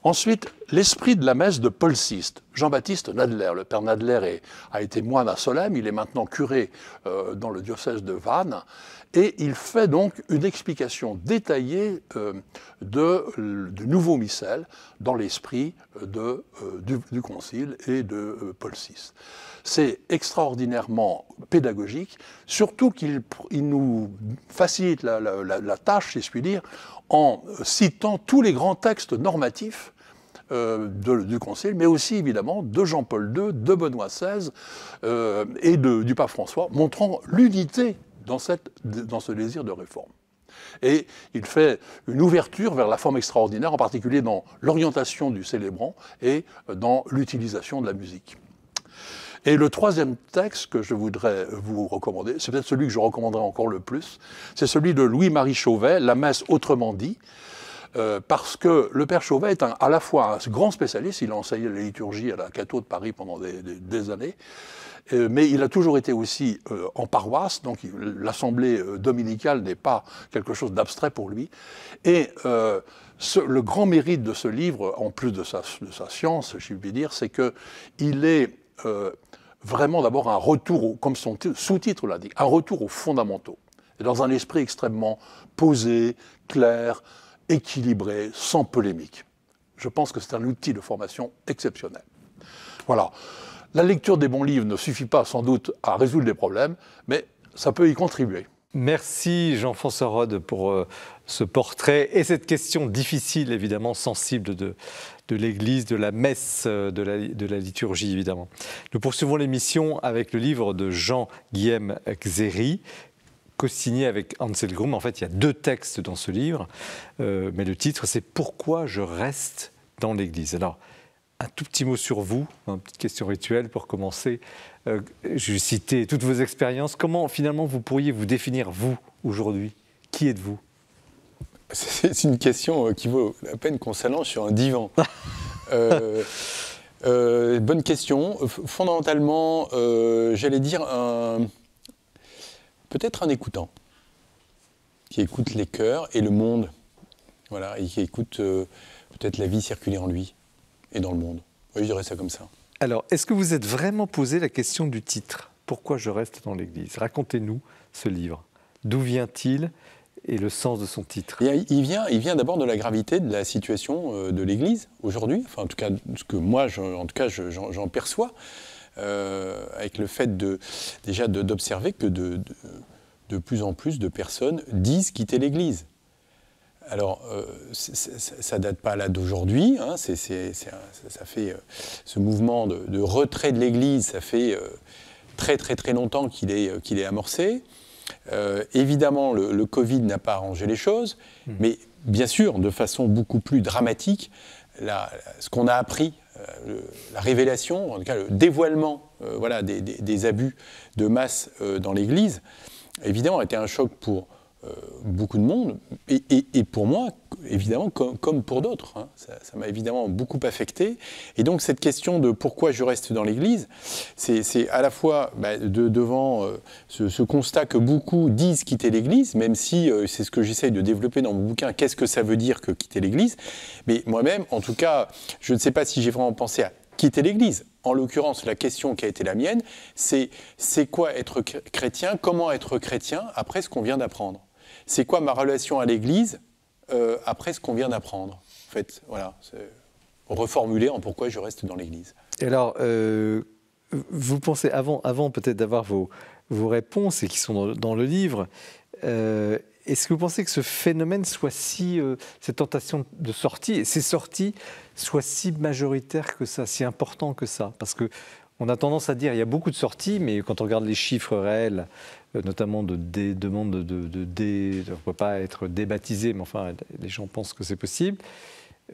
Speaker 7: Ensuite, l'esprit de la messe de Paul VI, Jean-Baptiste Nadler. Le père Nadler a été moine à Solem, il est maintenant curé euh, dans le diocèse de Vannes. Et il fait donc une explication détaillée euh, de, du nouveau missel dans l'esprit euh, euh, du, Concile et de Paul VI. C'est extraordinairement pédagogique, surtout qu'il nous facilite la, tâche, si je puis dire, en citant tous les grands textes normatifs du Concile, mais aussi évidemment de Jean-Paul II, de Benoît XVI et du pape François, montrant l'unité dans, cette, dans ce désir de réforme. Et il fait une ouverture vers la forme extraordinaire, en particulier dans l'orientation du célébrant et dans l'utilisation de la musique. Et le troisième texte que je voudrais vous recommander, c'est peut-être celui que je recommanderai encore le plus, c'est celui de Louis-Marie Chauvet, La messe autrement dit, euh, parce que le père Chauvet est à la fois un grand spécialiste, il a enseigné la liturgie à la Cato de Paris pendant des années, euh, mais il a toujours été aussi euh, en paroisse, donc l'assemblée euh, dominicale n'est pas quelque chose d'abstrait pour lui. Et le grand mérite de ce livre, en plus de sa, science, je puis dire, c'est qu'il est vraiment d'abord un retour, comme son sous-titre l'a dit, un retour aux fondamentaux, et dans un esprit extrêmement posé, clair, équilibré, sans polémique. Je pense que c'est un outil de formation exceptionnel. Voilà. La lecture des bons livres ne suffit pas sans doute à résoudre des problèmes, mais ça peut y contribuer.
Speaker 1: Merci Jean-François Rode pour euh, ce portrait et cette question difficile, évidemment, sensible de, de l'Église, de la messe, euh, de la, liturgie, évidemment. Nous poursuivons l'émission avec le livre de Jean-Guillaume Xéry, co-signé avec Ansel Grum. En fait, il y a deux textes dans ce livre, euh, mais le titre, c'est Pourquoi je reste dans l'Église Alors, un tout petit mot sur vous, une petite question rituelle pour commencer. Euh, je vais citer toutes vos expériences. Comment finalement vous pourriez vous définir vous aujourd'hui Qui êtes-vous C'est une question euh, qui vaut la peine qu'on s'allonge sur un divan.
Speaker 4: Euh, bonne question. Fondamentalement, j'allais dire peut-être un écoutant qui écoute les cœurs et le monde, voilà, et qui écoute peut-être la vie circuler en lui dans le monde. je dirais ça comme ça.
Speaker 1: Alors, est-ce que vous êtes vraiment posé la question du titre Pourquoi je reste dans l'Église Racontez-nous ce livre. D'où vient-il et le sens de son titre Il vient, il vient d'abord de
Speaker 4: la gravité de la situation euh, de l'Église aujourd'hui, enfin en tout cas ce que moi en tout cas j'en perçois, euh, avec le fait de déjà d'observer que de, de, plus en plus de personnes disent quitter l'Église. Alors, euh, ça ne date pas là d'aujourd'hui. Hein, ça, fait euh, ce mouvement de, retrait de l'Église, ça fait euh, très très très longtemps qu'il est, est, amorcé. évidemment, le, Covid n'a pas arrangé les choses, hmm. mais bien sûr, de façon beaucoup plus dramatique, ce qu'on a appris, la révélation, en tout cas le dévoilement, voilà, des, des, des, abus de masse dans l'Église, évidemment, a été un choc pour beaucoup de monde, et, pour moi, évidemment, comme, pour d'autres. Hein. Ça m'a évidemment beaucoup affecté. Et donc cette question de pourquoi je reste dans l'Église, c'est à la fois bah, de, devant euh, ce, constat que beaucoup disent quitter l'Église, même si euh, c'est ce que j'essaye de développer dans mon bouquin, qu'est-ce que ça veut dire que quitter l'Église Mais moi-même, en tout cas, je ne sais pas si j'ai vraiment pensé à quitter l'Église. En l'occurrence, la question qui a été la mienne, c'est c'est quoi être chrétien Comment être chrétien après ce qu'on vient d'apprendre c'est quoi ma relation à l'Église euh, après ce qu'on vient d'apprendre En fait, voilà, reformuler en pourquoi je reste dans l'Église.
Speaker 1: Et alors, euh, vous pensez, avant, avant peut-être d'avoir vos, vos réponses et qui sont dans, le livre, euh, est-ce que vous pensez que ce phénomène soit si, cette tentation de sortie, et ces sorties soient si majoritaire que ça, si important que ça Parce que on a tendance à dire il y a beaucoup de sorties, mais quand on regarde les chiffres réels euh, notamment de des demandes de, de, ne peut pas être débaptisé, mais enfin, les gens pensent que c'est possible.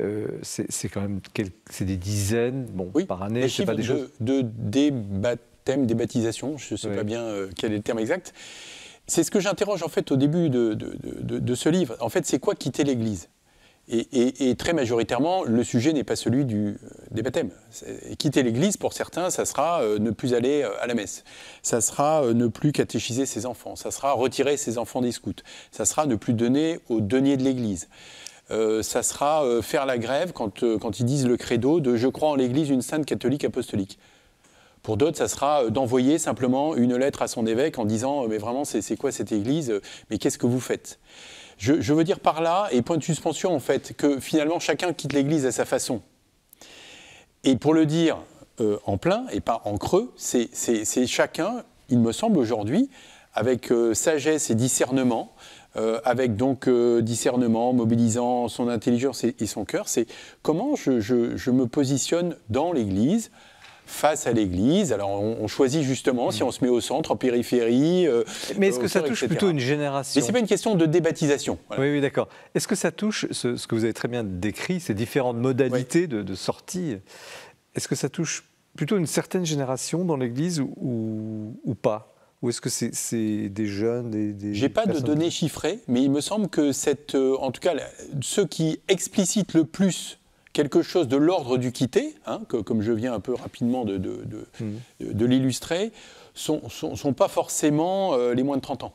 Speaker 1: Euh, c'est quand même c'est des dizaines bon, par année. c'est pas des de,
Speaker 4: de débaptisation, je ne sais pas bien euh, quel est le terme exact. C'est ce que j'interroge en fait au début de, de, ce livre. En fait, c'est quoi quitter l'Église et, très majoritairement, le sujet n'est pas celui du, euh, des baptêmes. Quitter l'Église, pour certains, ça sera euh, ne plus aller euh, à la messe, ça sera ne plus catéchiser ses enfants, ça sera retirer ses enfants des scouts, ça sera ne plus donner aux deniers de l'Église. ça sera faire la grève quand, quand ils disent le credo de Je crois en l'Église une sainte catholique apostolique. Pour d'autres, ça sera d'envoyer simplement une lettre à son évêque en disant Mais vraiment, c'est quoi cette Église Mais qu'est-ce que vous faites je, veux dire par là, et point de suspension en fait, que finalement chacun quitte l'Église à sa façon. Et pour le dire euh, en plein et pas en creux, c'est chacun, il me semble aujourd'hui, avec euh, sagesse et discernement, euh, avec donc discernement, mobilisant son intelligence et, son cœur, c'est comment je, me positionne dans l'Église, face à l'église. Alors on, choisit justement si mm. on se met au centre, en périphérie. Euh, mais est-ce que ça touche plutôt une génération Mais ce n'est pas une question de
Speaker 1: débaptisation. Oui, oui, d'accord. Est-ce que ça touche ce, que vous avez très bien décrit, ces différentes modalités de, sortie Est-ce que ça touche plutôt une certaine génération dans l'église ou, pas ou est-ce que c'est des jeunes des, des J'ai pas de données chiffrées, mais
Speaker 4: il me semble que cette, euh, en tout cas,
Speaker 1: ceux qui explicitent le plus quelque chose
Speaker 4: de l'ordre du quitter, hein, comme je viens un peu rapidement de, mmh. l'illustrer, sont, sont, pas forcément euh, les moins de 30 ans,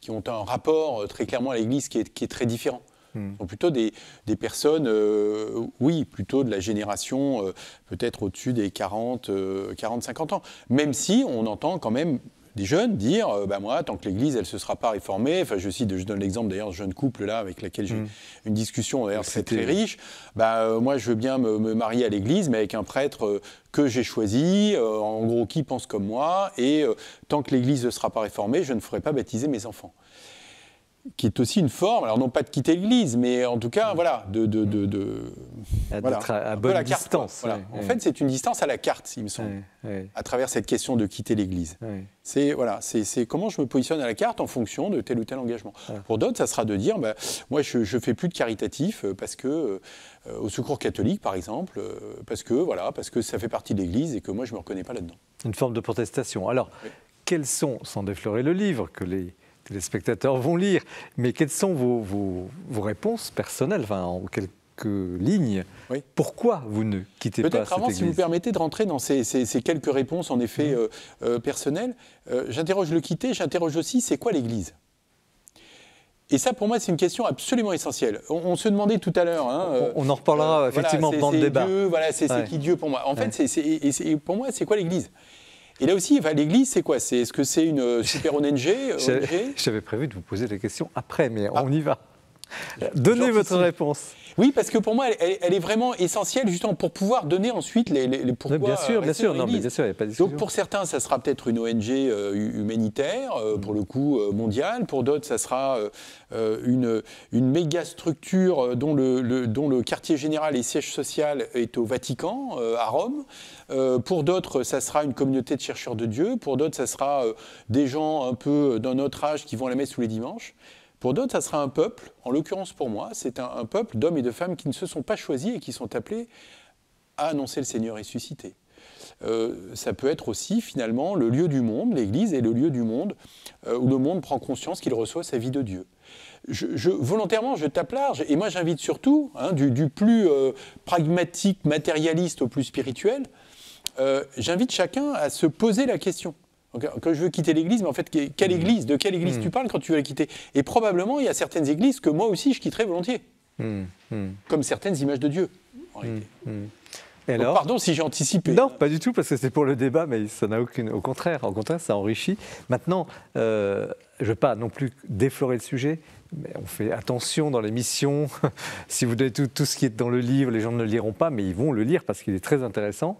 Speaker 4: qui ont un rapport euh, très clairement à l'Église qui est, très différent. Mmh. sont plutôt des, personnes, euh, oui, plutôt de la génération peut-être au-dessus des 40, 40-50 ans, même si on entend quand même des jeunes dire euh, bah moi, tant que l'Église, elle ne se sera pas réformée, enfin, je, cite, je donne l'exemple d'ailleurs de jeune couple là avec laquelle j'ai mm. une discussion d'ailleurs très très euh, riche, bah, euh, moi je veux bien me, marier à l'Église, mais avec un prêtre que j'ai choisi, en gros qui pense comme moi, et tant que l'Église ne sera pas réformée, je ne ferai pas baptiser mes enfants qui est aussi une forme, alors non pas de quitter l'Église, mais en tout cas, voilà, de... de, de, de à, bonne distance. en fait, c'est une distance à la carte, il me semble, à travers cette question de quitter l'Église. C'est voilà, c'est comment je me positionne à la carte en fonction de tel ou tel engagement. Pour d'autres, ça sera de dire, bah, moi, je ne fais plus de caritatif euh, parce que, euh, au secours catholique, par exemple, euh, parce que, voilà, parce que ça fait partie de l'Église et que moi, je ne me reconnais pas là-dedans.
Speaker 1: Une forme de protestation. Alors, quels sont, sans déflorer le livre, que les les spectateurs vont lire. Mais quelles sont vos, vos, réponses personnelles, enfin, en quelques lignes, pourquoi vous ne quittez pas cette avant, si vous
Speaker 4: permettez de rentrer dans ces, quelques réponses, en effet, mhm. euh, euh, personnelles, euh, j'interroge le quitter, j'interroge aussi, c'est quoi l'église et ça, pour moi, c'est une question absolument essentielle. On, se demandait tout à l'heure. Hein, on, en reparlera effectivement pendant le débat. voilà, c'est qui Dieu pour moi. En fait, c'est, pour moi, c'est quoi l'Église et là aussi, il va à l'église, c'est quoi Est-ce que c'est une euh, super ONG, euh,
Speaker 1: J'avais prévu de vous poser la question après, mais on ah. y va. Donnez votre réponse.
Speaker 4: Oui, parce que pour moi, elle, est vraiment essentielle justement pour pouvoir donner ensuite les, pourquoi. Bien sûr, bien sûr, non, mais bien sûr, il n'y a pas de Donc pour certains, ça sera peut-être une ONG euh, humanitaire, euh, pour le coup euh, mondiale. Pour d'autres, ça sera une, une méga structure dont le, dont le quartier général et siège social est au Vatican, à Rome. pour d'autres, ça sera une communauté de chercheurs de Dieu. Pour d'autres, ça sera des gens un peu d'un autre âge qui vont à la messe tous les dimanches. Pour d'autres, ça sera un peuple, en l'occurrence pour moi, c'est un, peuple d'hommes et de femmes qui ne se sont pas choisis et qui sont appelés à annoncer le Seigneur ressuscité. Euh, ça peut être aussi finalement le lieu du monde, l'Église est le lieu du monde euh, où le monde prend conscience qu'il reçoit sa vie de Dieu. volontairement, je tape large et moi j'invite surtout, hein, du, plus euh, pragmatique, matérialiste au plus spirituel, j'invite chacun à se poser la question. Euh, que je veux quitter l'église, mais en fait, quelle mmh. église De quelle église mmh. tu parles quand tu veux la quitter Et probablement, il y a certaines églises que moi aussi, je quitterais volontiers. Mmh. Comme certaines images de Dieu,
Speaker 1: en réalité. alors, pardon si j'ai anticipé. Non, pas du tout, parce que c'est pour le débat, mais ça n'a aucune. Au contraire, au contraire, ça enrichit. Maintenant, euh, je ne veux pas non plus déflorer le sujet, mais on fait attention dans l'émission. si vous donnez tout, ce qui est dans le livre, les gens ne le liront pas, mais ils vont le lire parce qu'il est très intéressant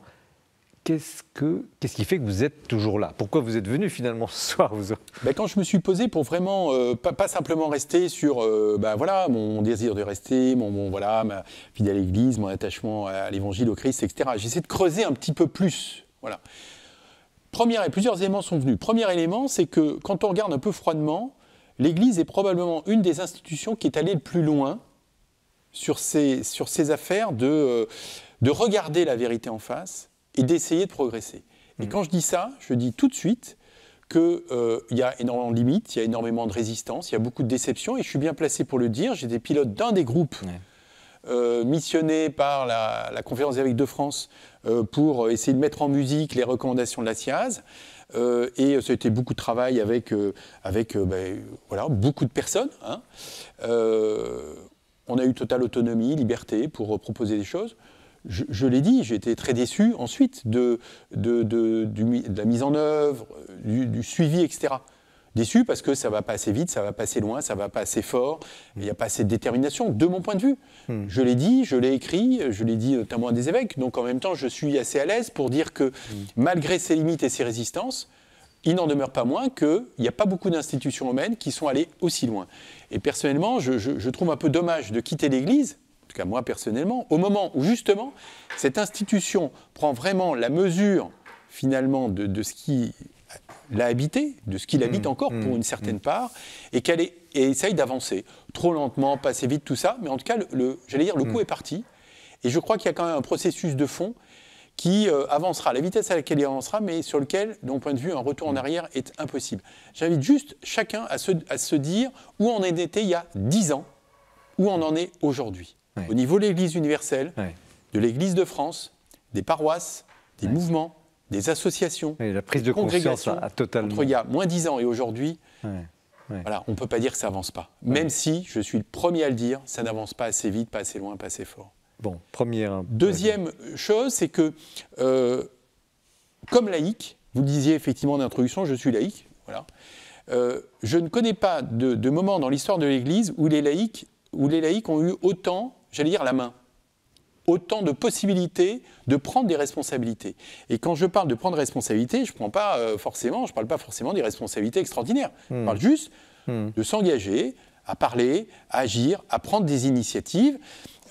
Speaker 1: qu'est-ce, qui fait que vous êtes toujours là Pourquoi vous êtes venu finalement ce soir vous ben, Quand je me suis posé pour vraiment, euh, pas, simplement rester sur
Speaker 4: euh, ben, voilà, mon désir de rester, mon, voilà, ma fidèle à l'Église, mon attachement à l'Évangile, au Christ, etc. J'essaie de creuser un petit peu plus. Voilà. et plusieurs éléments sont venus. Premier élément, c'est que quand on regarde un peu froidement, l'Église est probablement une des institutions qui est allée le plus loin sur ces, sur ces affaires de, euh, de regarder la vérité en face, et d'essayer de progresser. Et mm. quand je dis ça, je dis tout de suite qu'il euh, y a énormément de limites, il y a énormément de résistance, il y a beaucoup de déceptions, et je suis bien placé pour le dire. J'ai des pilotes d'un des groupes euh, missionnés par la, la conférence évêques de France euh, pour essayer de mettre en musique les recommandations de la Cias. et ça a été beaucoup de travail avec, avec ben, voilà, beaucoup de personnes. Hein. on a eu totale autonomie, liberté pour proposer des choses je, l'ai dit, j'ai été très déçu ensuite de, de, la mise en œuvre, euh, du, suivi, etc. Déçu parce que ça va pas assez vite, ça va pas assez loin, ça va pas assez fort, il n'y a pas assez de détermination, de mon point de vue. Hmm. Je l'ai dit, je l'ai écrit, je l'ai dit notamment à des évêques, donc en même temps je suis assez à l'aise pour dire que hmm. malgré ses limites et ses résistances, il n'en demeure pas moins qu'il n'y a pas beaucoup d'institutions romaines qui sont allées aussi loin. Et personnellement, je trouve un peu dommage de quitter l'Église tout cas moi personnellement, au moment où justement cette institution prend vraiment la mesure finalement de, ce qui l'a habité, de ce qu'il mm. habite encore pour mm. une certaine mm. part, et qu'elle essaye d'avancer trop lentement, pas assez vite, tout ça. Mais en tout cas, le, j'allais dire, le coup est parti. Et je crois qu'il y a quand même un processus de fond qui euh, avancera la vitesse à laquelle il avancera, mais sur lequel, d'un point de vue, un retour en arrière est impossible. J'invite juste chacun à se, dire où on en était il y a 10 ans, où on en est aujourd'hui au niveau de l'Église universelle, de l'Église de France, des paroisses, des mouvements, des associations. Et la prise de conscience à total. Entre il y a moins dix ans et aujourd'hui, voilà, on ne peut pas dire que ça n'avance pas. Même si, je suis le premier à le dire, ça n'avance pas assez vite, pas assez loin, pas assez fort.
Speaker 1: Bon, première. Hein, Deuxième
Speaker 4: chose, c'est que, euh, comme laïque, vous disiez effectivement en introduction, je suis laïque, voilà. Euh, je ne connais pas de, moment dans l'histoire de l'Église où les où les laïcs ont eu autant j'allais dire la main. Autant de possibilités de prendre des responsabilités. Et quand je parle de prendre responsabilités, je ne prends pas euh, forcément, je parle pas forcément des responsabilités extraordinaires. Je hmm. parle juste hmm. de s'engager, à parler, à agir, à prendre des initiatives.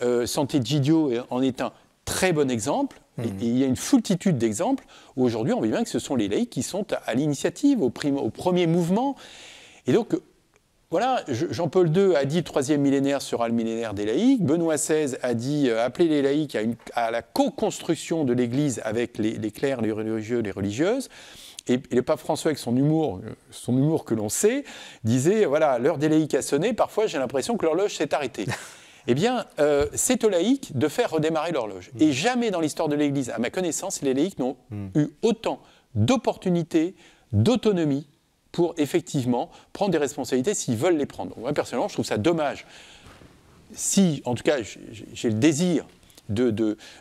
Speaker 4: Euh, Santé Gidio en est un très bon exemple. Et, hmm. il y a une foultitude d'exemples où aujourd'hui on voit bien que ce sont les laïcs qui sont à, l'initiative, au, au, premier mouvement. Et donc voilà, Jean Paul II a dit troisième millénaire sera le millénaire des laïcs. Benoît XVI a dit euh, appeler les laïcs à, la co-construction de l'Église avec les, clercs, les religieux, les religieuses. Et, le pape François, avec son humour, euh, son humour que l'on sait, disait voilà l'heure des laïcs a sonné. Parfois, j'ai l'impression que l'horloge s'est arrêtée. eh bien, euh, c'est aux laïcs de faire redémarrer l'horloge. Mm. Et jamais dans l'histoire de l'Église, à ma connaissance, les laïcs n'ont mm. eu autant d'opportunités, d'autonomie, pour effectivement prendre des responsabilités s'ils veulent les prendre. Moi, personnellement, je trouve ça dommage. Si, en tout cas, j'ai le désir de,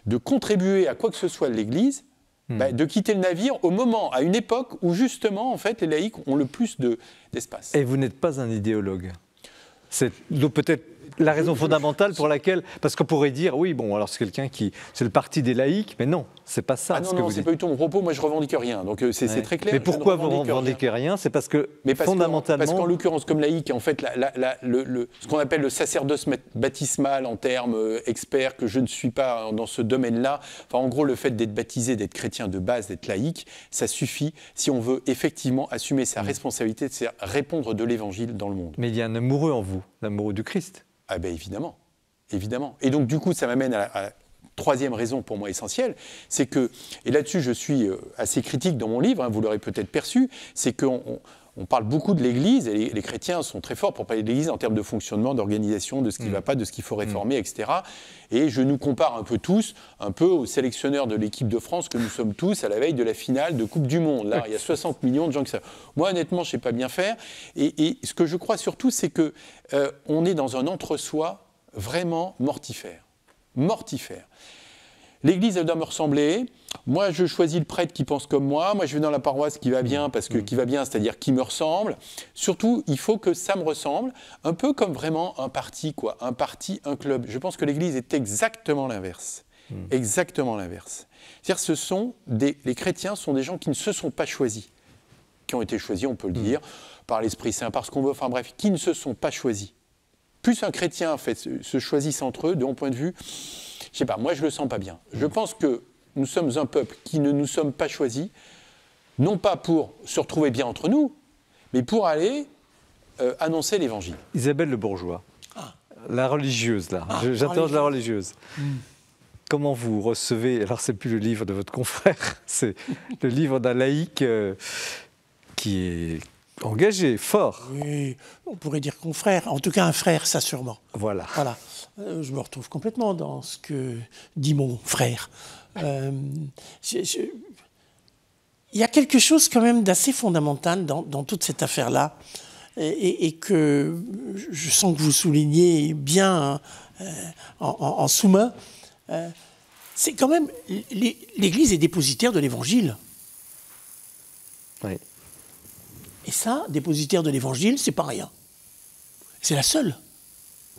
Speaker 4: de, contribuer à quoi que ce soit de l'Église, hmm. bah, de quitter le navire au moment, à une époque où
Speaker 1: justement, en fait, les laïcs ont le plus d'espace. Et vous n'êtes pas un idéologue. C'est peut-être la raison fondamentale pour laquelle. Parce qu'on pourrait dire, oui, bon, alors c'est quelqu'un qui. C'est le parti des laïcs, mais non, c'est pas ça. Ah non, non, c'est pas du
Speaker 4: tout mon propos, moi je revendique rien. Donc euh, c'est très clair. Mais pourquoi vous
Speaker 1: revendiquez rien, C'est parce que mais fondamentalement. parce qu'en l'occurrence, comme laïque, en fait, ce
Speaker 4: qu'on appelle le sacerdoce baptismal en termes euh, experts, que je ne suis pas dans ce domaine-là, enfin, en gros, le fait d'être baptisé, d'être chrétien de base, d'être laïc, ça suffit si on veut effectivement assumer sa mm. responsabilité, de répondre de l'évangile dans le monde.
Speaker 1: Mais il y a un amoureux en vous,
Speaker 4: l'amoureux du Christ. Ah ben évidemment, évidemment. Et donc du coup, ça m'amène à, la troisième raison pour moi essentielle, c'est que, et là-dessus je suis euh, assez critique dans mon livre, hein, vous l'aurez peut-être perçu, c'est qu'on on parle beaucoup de l'Église, et les, chrétiens sont très forts pour parler de l'Église en termes de fonctionnement, d'organisation, de ce qui ne mm. va pas, de ce qu'il faut mm. réformer, etc. Et je nous compare un peu tous, un peu aux sélectionneurs de l'équipe de France que nous sommes tous à la veille de la finale de Coupe du Monde. Là, il y a 60 millions de gens qui savent. Moi, honnêtement, je ne sais pas bien faire. Et, ce que je crois surtout, c'est que euh, on est dans un entre-soi vraiment mortifère. Mortifère. L'église, elle doit me ressembler. Moi, je choisis le prêtre qui pense comme moi. Moi, je vais dans la paroisse qui va bien, parce que mm. qui va bien, c'est-à-dire qui me ressemble. Surtout, il faut que ça me ressemble, un peu comme vraiment un parti, quoi, un parti, un club. Je pense que l'Église est exactement l'inverse, mm. exactement l'inverse. C'est-à-dire, ce sont les chrétiens sont des gens qui ne se sont pas choisis, qui ont été choisis, on peut le mm. dire, par l'Esprit Saint, par ce qu'on veut. Enfin bref, qui ne se sont pas choisis. Plus un chrétien en fait se choisissent entre eux, de mon point de vue je sais pas, moi je le sens pas bien. Je mm. pense que nous sommes un peuple qui ne nous sommes pas choisis, non pas pour se retrouver bien entre nous, mais pour aller euh, annoncer l'évangile.
Speaker 1: Isabelle le Bourgeois, ah. la religieuse là, ah, J'attends la religieuse. Mm. Comment vous recevez, alors c'est plus le livre de votre confrère, c'est le livre d'un laïc euh, qui est engagé, fort.
Speaker 5: Oui, on pourrait dire confrère, en tout cas un frère, ça sûrement. Voilà. Voilà. Euh, je me retrouve complètement dans ce que dit mon frère. Euh, il y a quelque chose quand même d'assez fondamental dans, toute cette affaire-là, et, que je sens que vous soulignez bien hein, euh, en, en sous-main. c'est quand même l'Église est dépositaire de l'Évangile. Et ça, dépositaire de l'Évangile, c'est pas rien. C'est la seule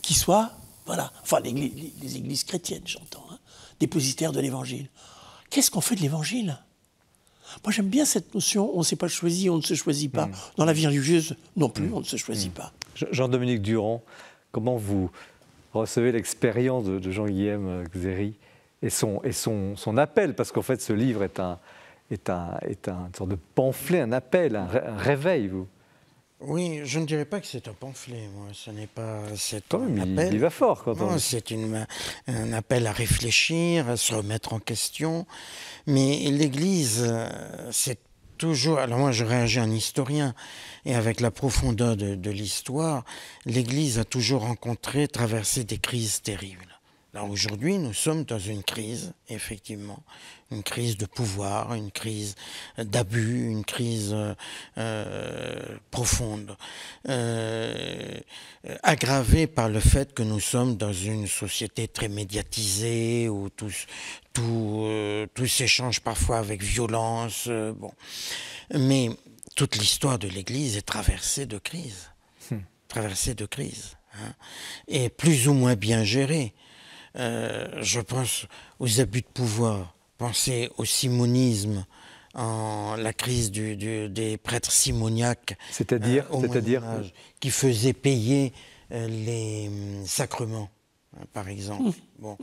Speaker 5: qui soit voilà. Enfin, les églises chrétiennes, j'entends, hein. dépositaires de l'évangile. Qu'est-ce qu'on fait de l'évangile Moi, j'aime bien cette notion on ne s'est pas choisi, on ne se choisit pas. Hmm. Dans la vie religieuse, non plus, hmm. on ne se choisit hmm.
Speaker 1: pas. Jean-Dominique Durand, comment vous recevez l'expérience de, Jean-Guillaume euh, Xéry et, son, appel Parce qu'en fait, ce livre est un, est un, est un une sorte de pamphlet, un appel, un réveil, vous.
Speaker 3: Oui, je ne dirais pas que c'est un pamphlet, Ce n'est pas. C'est Il, va fort quand on. C'est un appel à réfléchir, à se remettre en question. Mais l'Église, euh, c'est toujours. Alors moi, je réagis en historien, et avec la profondeur de l'histoire, l'Église a toujours rencontré, traversé des crises terribles. Alors aujourd'hui, nous sommes dans une crise, effectivement, une crise de pouvoir, une crise d'abus, une crise euh, euh, profonde, euh, aggravée par le fait que nous sommes dans une société très médiatisée où tout, euh, tout, s'échange parfois avec violence. bon. Mais toute l'histoire de l'Église est traversée de crises, hmm. traversée de crises. Hein. et plus ou moins bien gérée. Euh, je pense aux abus de pouvoir, pensez au simonisme, en la crise des prêtres simoniaques, c'est-à-dire, euh, qui faisaient payer euh, les hum, sacrements. Hein, par exemple, bon,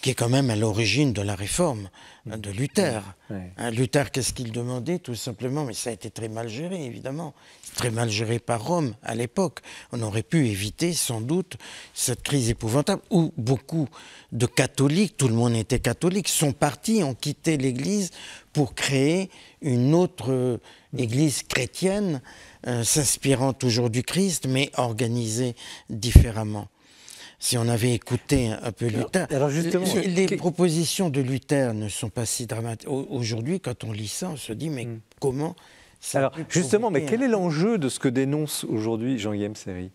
Speaker 3: qui est quand même à l'origine de la réforme hein, de mm-hmm. Luther. Mm-hmm. Hein, Luther, qu'est-ce qu'il demandait Tout simplement, mais ça a été très mal géré, évidemment, très mal géré par Rome à l'époque. On aurait pu éviter sans doute cette crise épouvantable où beaucoup de catholiques, tout le monde était catholique, sont partis, ont quitté l'Église pour créer une autre euh, mm. Église chrétienne. Euh, s'inspirant toujours du Christ, mais organisée différemment si on avait écouté un peu Luther. Alors, justement, euh, euh, les, propositions de Luther ne sont pas si dramatiques. Aujourd'hui, quand on lit ça, on se dit mais hmm. comment ça Alors justement, mais quel est
Speaker 1: l'enjeu de ce que dénonce aujourd'hui jean yves Seri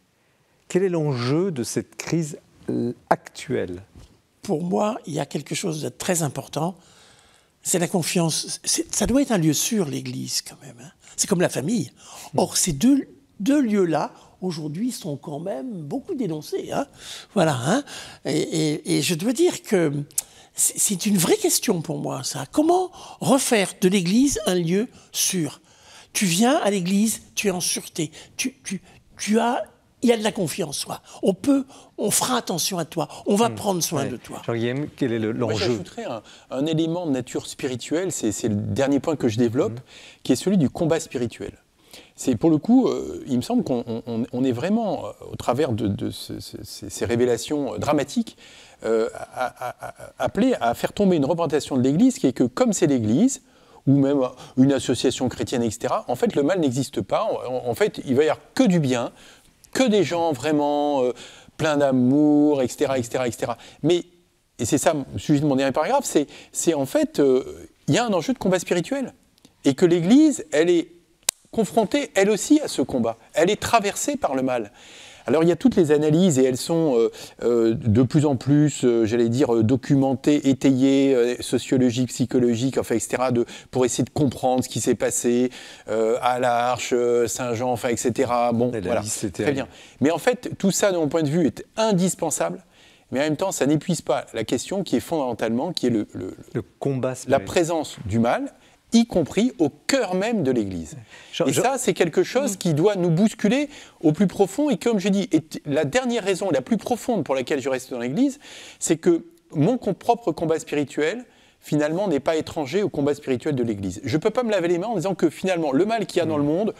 Speaker 1: Quel est l'enjeu de cette crise euh, actuelle Pour moi,
Speaker 5: il y a quelque chose de très important. C'est la confiance. Ça doit être un lieu sûr, l'Église, quand même. Hein. C'est comme la famille. Hmm. Or, ces deux, deux lieux-là aujourd'hui sont quand même beaucoup dénoncés. Hein. voilà. Hein et, je dois dire que c'est une vraie question pour moi, ça. Comment refaire de l'Église un lieu sûr Tu viens à l'Église, tu es en sûreté. Tu, tu, as il y a de la confiance, en On peut, on fera attention à toi, on va hmm. prendre soin de
Speaker 1: toi. quel est l'enjeu J'ajouterais
Speaker 4: un, élément de nature spirituelle, c'est le dernier point que je développe, hmm. qui est celui du combat spirituel c'est pour le coup, euh, il me semble qu'on est vraiment, euh, au travers de, ces révélations euh, dramatiques, euh, à, appelé à faire tomber une représentation de l'Église qui est que comme c'est l'Église, ou même une association chrétienne, etc., en fait, le mal n'existe pas. En, en, fait, il va y avoir que du bien, que des gens vraiment pleins d'amour, etc., etc., etc. Mais, et c'est ça le sujet de mon dernier paragraphe, c'est en fait, il y a un enjeu de combat spirituel. Et que l'Église, elle est confrontée, elle aussi, à ce combat. Elle est traversée par le mal. Alors il y a toutes les analyses et elles sont euh, euh, de plus en plus, euh, j'allais dire, documentées, étayées, sociologiques, psychologiques, enfin, etc., de, pour essayer de comprendre ce qui s'est passé à l'Arche, Saint-Jean, enfin, etc. Bon, voilà, très bien. Mais en fait, tout ça, de mon point de vue, est indispensable. Mais en même temps, ça n'épuise pas la question qui est fondamentalement, qui est le combat, la présence du mal y compris au cœur même de l'Église. Et ça, c'est quelque chose qui doit nous bousculer au plus profond. Et comme je dis, la dernière raison la plus profonde pour laquelle je reste dans l'Église, c'est que mon propre combat spirituel, finalement, n'est pas étranger au combat spirituel de l'Église. Je ne peux pas me laver les mains en disant que finalement, le mal qu'il y a dans le monde,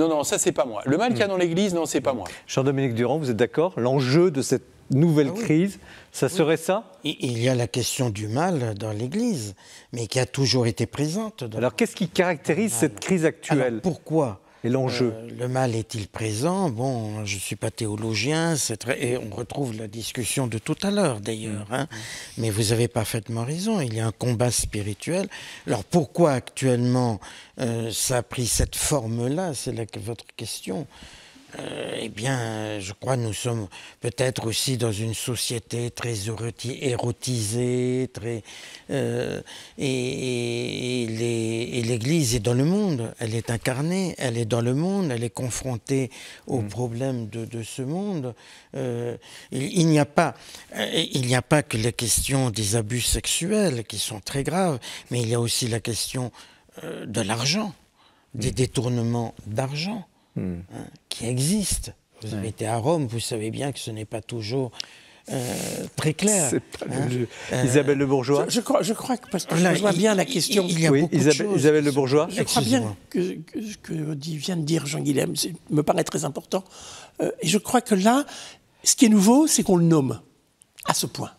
Speaker 4: non, non, ça, c'est pas moi. Le mal qu'il y a hmm. dans l'Église, non, c'est pas moi.
Speaker 1: Jean-Dominique Durand, vous êtes d'accord L'enjeu de cette nouvelle ah crise, ça serait ça Il y a la question du mal dans l'Église,
Speaker 3: mais qui a toujours été présente. Alors, qu'est-ce qui caractérise cette crise actuelle Pourquoi euh, le mal est-il présent Bon, je ne suis pas théologien, et on retrouve la discussion de tout à l'heure d'ailleurs, mm. Hein. Mm. mais vous avez parfaitement raison, il y a un combat spirituel. Alors pourquoi actuellement euh, ça a pris cette forme-là C'est votre question. Euh, eh bien, euh, je crois nous sommes peut-être aussi dans une société très érotisée, très, euh, et, l'Église est dans le monde, elle est incarnée, elle est dans le monde, elle est confrontée aux mm. problèmes de, ce monde. il, n'y a pas, il n'y a pas que la question des abus sexuels qui sont très graves, mais il y a aussi la question de l'argent, des mm. détournements d'argent. Hein, hmm. qui existe. Vous avez été à Rome, vous savez bien que ce n'est pas toujours euh, très clair. Hein, euh, Isabelle Le Bourgeois je, crois, je crois que,
Speaker 5: parce que je vois bien la question, Isabelle, de Le Bourgeois Je crois bien que, ce que dit, vient de dire Jean Guilhem me paraît très important. Euh, et je crois que là, ce qui est nouveau, c'est qu'on le nomme à ce point.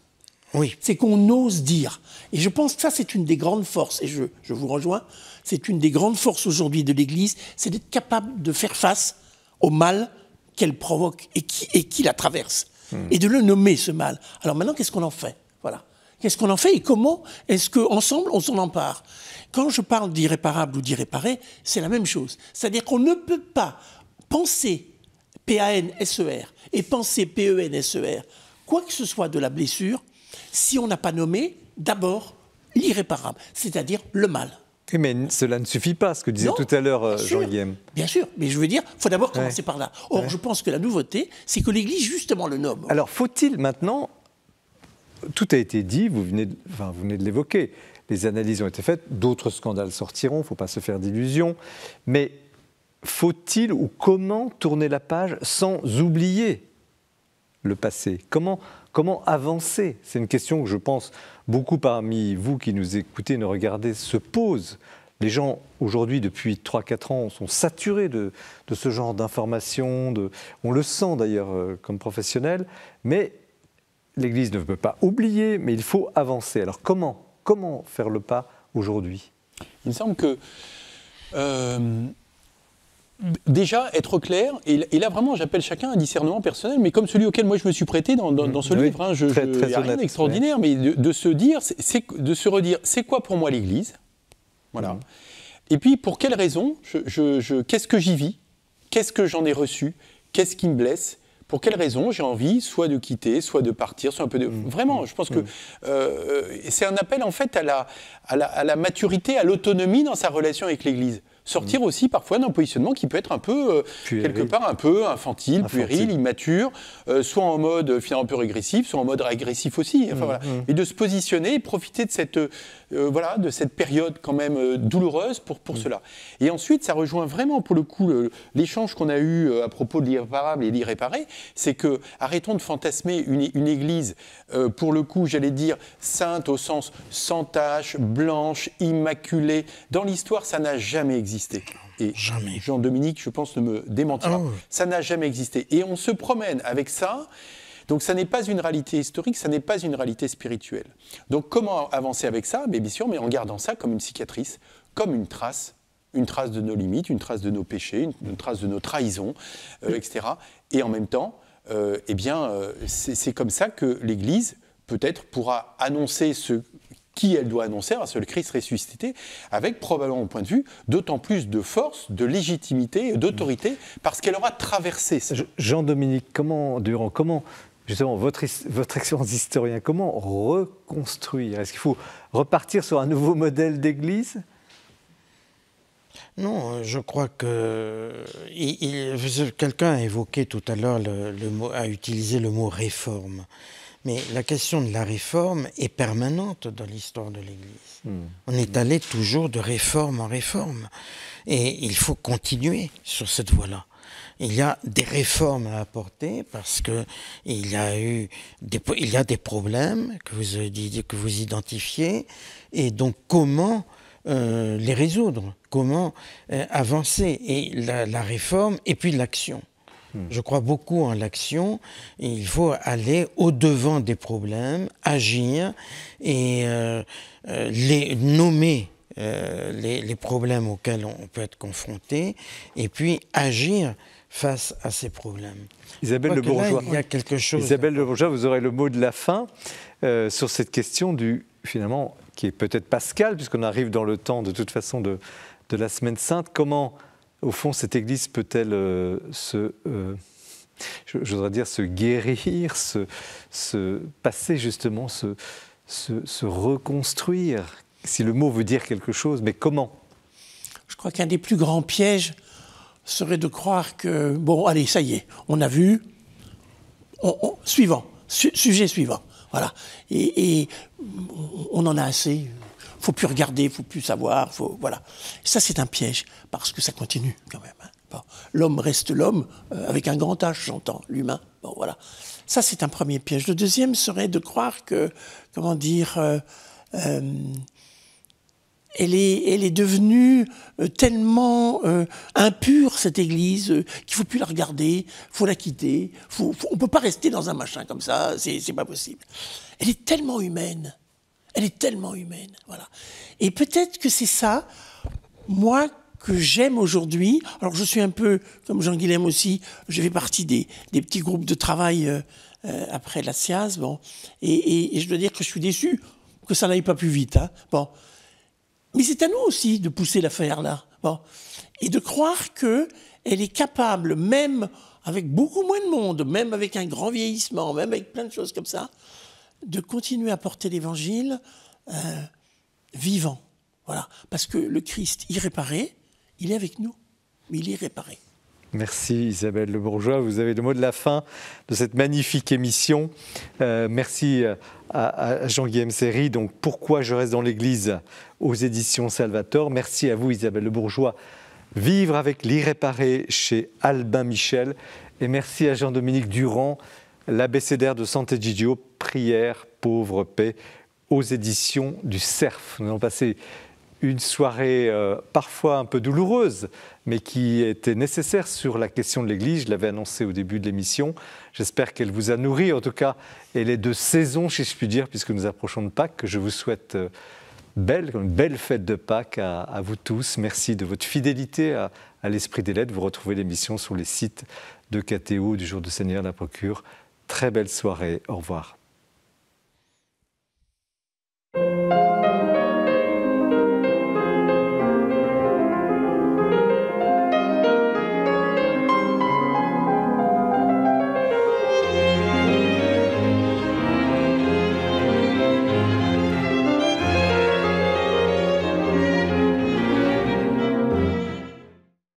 Speaker 5: Oui. C'est qu'on ose dire. Et je pense que ça, c'est une des grandes forces. Et je, je vous rejoins c'est une des grandes forces aujourd'hui de l'Église, c'est d'être capable de faire face au mal qu'elle provoque et qui, la traverse, hmm. et de le nommer ce mal. Alors maintenant, qu'est-ce qu'on en fait Voilà. Qu'est-ce qu'on en fait et comment est-ce qu'ensemble on s'en empare Quand je parle d'irréparable ou d'irréparé, c'est la même chose. C'est-à-dire qu'on ne peut pas penser P-A-N-S-E-R et penser P-E-N-S-E-R, quoi que ce soit de la blessure, si on n'a pas nommé d'abord l'irréparable, c'est-à-dire le mal
Speaker 1: mais cela ne suffit pas, ce que disait tout à l'heure euh, Jean-Guillaume.
Speaker 5: Bien sûr, mais je veux dire, il faut d'abord commencer par là. Or, je pense que la nouveauté, c'est que l'Église, justement, le nomme.
Speaker 1: Alors, faut-il maintenant. Tout a été dit, vous venez de, vous venez de l'évoquer. Les analyses ont été faites, d'autres scandales sortiront, il ne faut pas se faire d'illusions. Mais faut-il ou comment tourner la page sans oublier le passé Comment Comment avancer C'est une question que je pense beaucoup parmi vous qui nous écoutez, nous regardez, se pose. Les gens, aujourd'hui, depuis 3-4 ans, sont saturés de, ce genre d'informations. On le sent d'ailleurs euh, comme professionnel. Mais l'Église ne peut pas oublier, mais il faut avancer. Alors comment Comment faire le pas aujourd'hui Il me semble que euh,
Speaker 4: déjà être clair, et, là vraiment j'appelle chacun un discernement personnel, mais comme celui auquel moi je me suis prêté dans, ce livre, je, rien d'extraordinaire, mais de, se dire, c'est, de se redire, c'est quoi pour moi l'Église Voilà. Mhm. Et puis pour quelles raisons Qu'est-ce que j'y vis Qu'est-ce que j'en ai reçu Qu'est-ce qui me blesse pour quelles raisons j'ai envie soit de quitter, soit de partir, soit un peu de... Mhm. Vraiment, je pense que mhm. euh, euh, c'est un appel en fait à la, à la maturité, à l'autonomie dans sa relation avec l'Église sortir aussi parfois d'un positionnement qui peut être un peu, euh, quelque part, un peu infantile, puéril, immature, euh, soit en mode finalement un peu régressif, soit en mode agressif aussi. Enfin, mm, voilà. Mm. Et de se positionner et profiter de cette, euh, voilà, de cette période quand même douloureuse pour, pour mm. cela. Et ensuite, ça rejoint vraiment pour le coup l'échange qu'on a eu à propos de l'irréparable et l'irréparé, c'est que arrêtons de fantasmer une, une église, pour le coup, j'allais dire, sainte au sens sans tache, blanche, immaculée. Dans l'histoire, ça n'a jamais existé. Et Jean-Dominique, je pense, ne me démentira. Ah ça n'a jamais existé. Et on se promène avec ça. Donc ça n'est pas une réalité historique, ça n'est pas une réalité spirituelle. Donc comment avancer avec ça mais Bien sûr, mais en gardant ça comme une cicatrice, comme une trace, une trace de nos limites, une trace de nos péchés, une, trace de nos trahisons, euh, etc. Et en même temps, euh, eh bien, euh, c'est comme ça que l'Église peut-être pourra annoncer ce qui elle doit annoncer à ce le Christ ressuscité, avec probablement au point de vue d'autant plus de force, de légitimité,
Speaker 1: d'autorité, parce qu'elle aura traversé. Ça. Jean-Dominique, comment Durand, comment justement votre, votre expérience historien, comment reconstruire Est-ce qu'il faut repartir sur un nouveau modèle d'Église non, euh, je crois que
Speaker 3: euh, quelqu'un a évoqué tout à l'heure le mot, a utilisé le mot réforme. Mais la question de la réforme est permanente dans l'histoire de l'Église. Hmm. On est allé toujours de réforme en réforme. Et il faut continuer sur cette voie-là. Il y a des réformes à apporter parce que il y a des, a des problèmes que vous, que vous identifiez. Et donc, comment euh, les résoudre Comment euh, avancer Et la réforme et puis l'action. Je crois beaucoup en l'action. Il faut aller au-devant des problèmes, agir et euh, euh, les nommer. Euh, les, problèmes auxquels on peut être confronté et puis agir face à ces problèmes.
Speaker 1: Isabelle Le Bourgeois, il y a quelque chose. Isabelle Le vous aurez le mot de la fin sur cette question du finalement qui est peut-être Pascal puisqu'on arrive dans le temps de toute façon de, de la semaine sainte. Comment au fond, cette Église peut-elle euh, se... Euh, je, dire se guérir, se, passer justement, se, se, reconstruire, si le mot veut dire quelque chose, mais comment
Speaker 5: Je crois qu'un des plus grands pièges serait de croire que, bon, allez, ça y est, on a vu, suivant, sujet suivant. Voilà. et, on en a assez faut plus regarder, faut plus savoir, faut voilà. Ça c'est un piège parce que ça continue quand même. Hein. L'homme reste l'homme euh, avec un grand H, j'entends, l'humain. Bon voilà. Ça c'est un premier piège. Le deuxième serait de croire que comment dire. Euh, euh, elle est, elle est, devenue tellement impure, cette Église, qu'il qu'il faut plus la regarder, faut la quitter, faut, ne on peut pas rester dans un machin comme ça, c'est pas possible. Elle est tellement humaine, elle est tellement humaine. Voilà. Et peut-être que c'est ça, moi, que j'aime aujourd'hui. Alors je suis un peu, comme Jean Guilhem aussi, je fais partie des, petits groupes de travail euh, euh, après la Sias, Et, je dois dire que je suis déçu que ça n'aille pas plus vite. Hein, bon. Mais c'est à nous aussi de pousser l'affaire là. Bon. Et de croire que elle est capable, même avec beaucoup moins de monde, même avec un grand vieillissement, même avec plein de choses comme ça, de continuer à porter l'évangile euh, vivant. Voilà. Parce que le Christ irréparé, il est avec nous, mais il est réparé.
Speaker 1: Merci Isabelle Le Bourgeois, vous avez le mot de la fin de cette magnifique émission. Euh, merci euh, à, Jean-Guillaume Serry, donc Pourquoi je reste dans l'Église aux éditions Salvator. Merci à vous Isabelle Le Bourgeois, Vivre avec l'irréparé chez Albin Michel. Et merci à Jean-Dominique Durand, L'abécédaire de Santé Sant'Egidio, prière, pauvre, paix, aux éditions du CERF. Nous avons passé une soirée euh, parfois un peu douloureuse, mais qui était nécessaire sur la question de l'Église. Je l'avais annoncé au début de l'émission. J'espère qu'elle vous a nourri. En tout cas, elle est de saison, si je puis dire, puisque nous approchons de Pâques. Je vous souhaite euh, belle, une belle fête de Pâques à, vous tous. Merci de votre fidélité à, l'Esprit des Lettres. Vous retrouvez l'émission sur les sites de KTO, du Jour du Seigneur, de la Procure, Très belle soirée. Au revoir.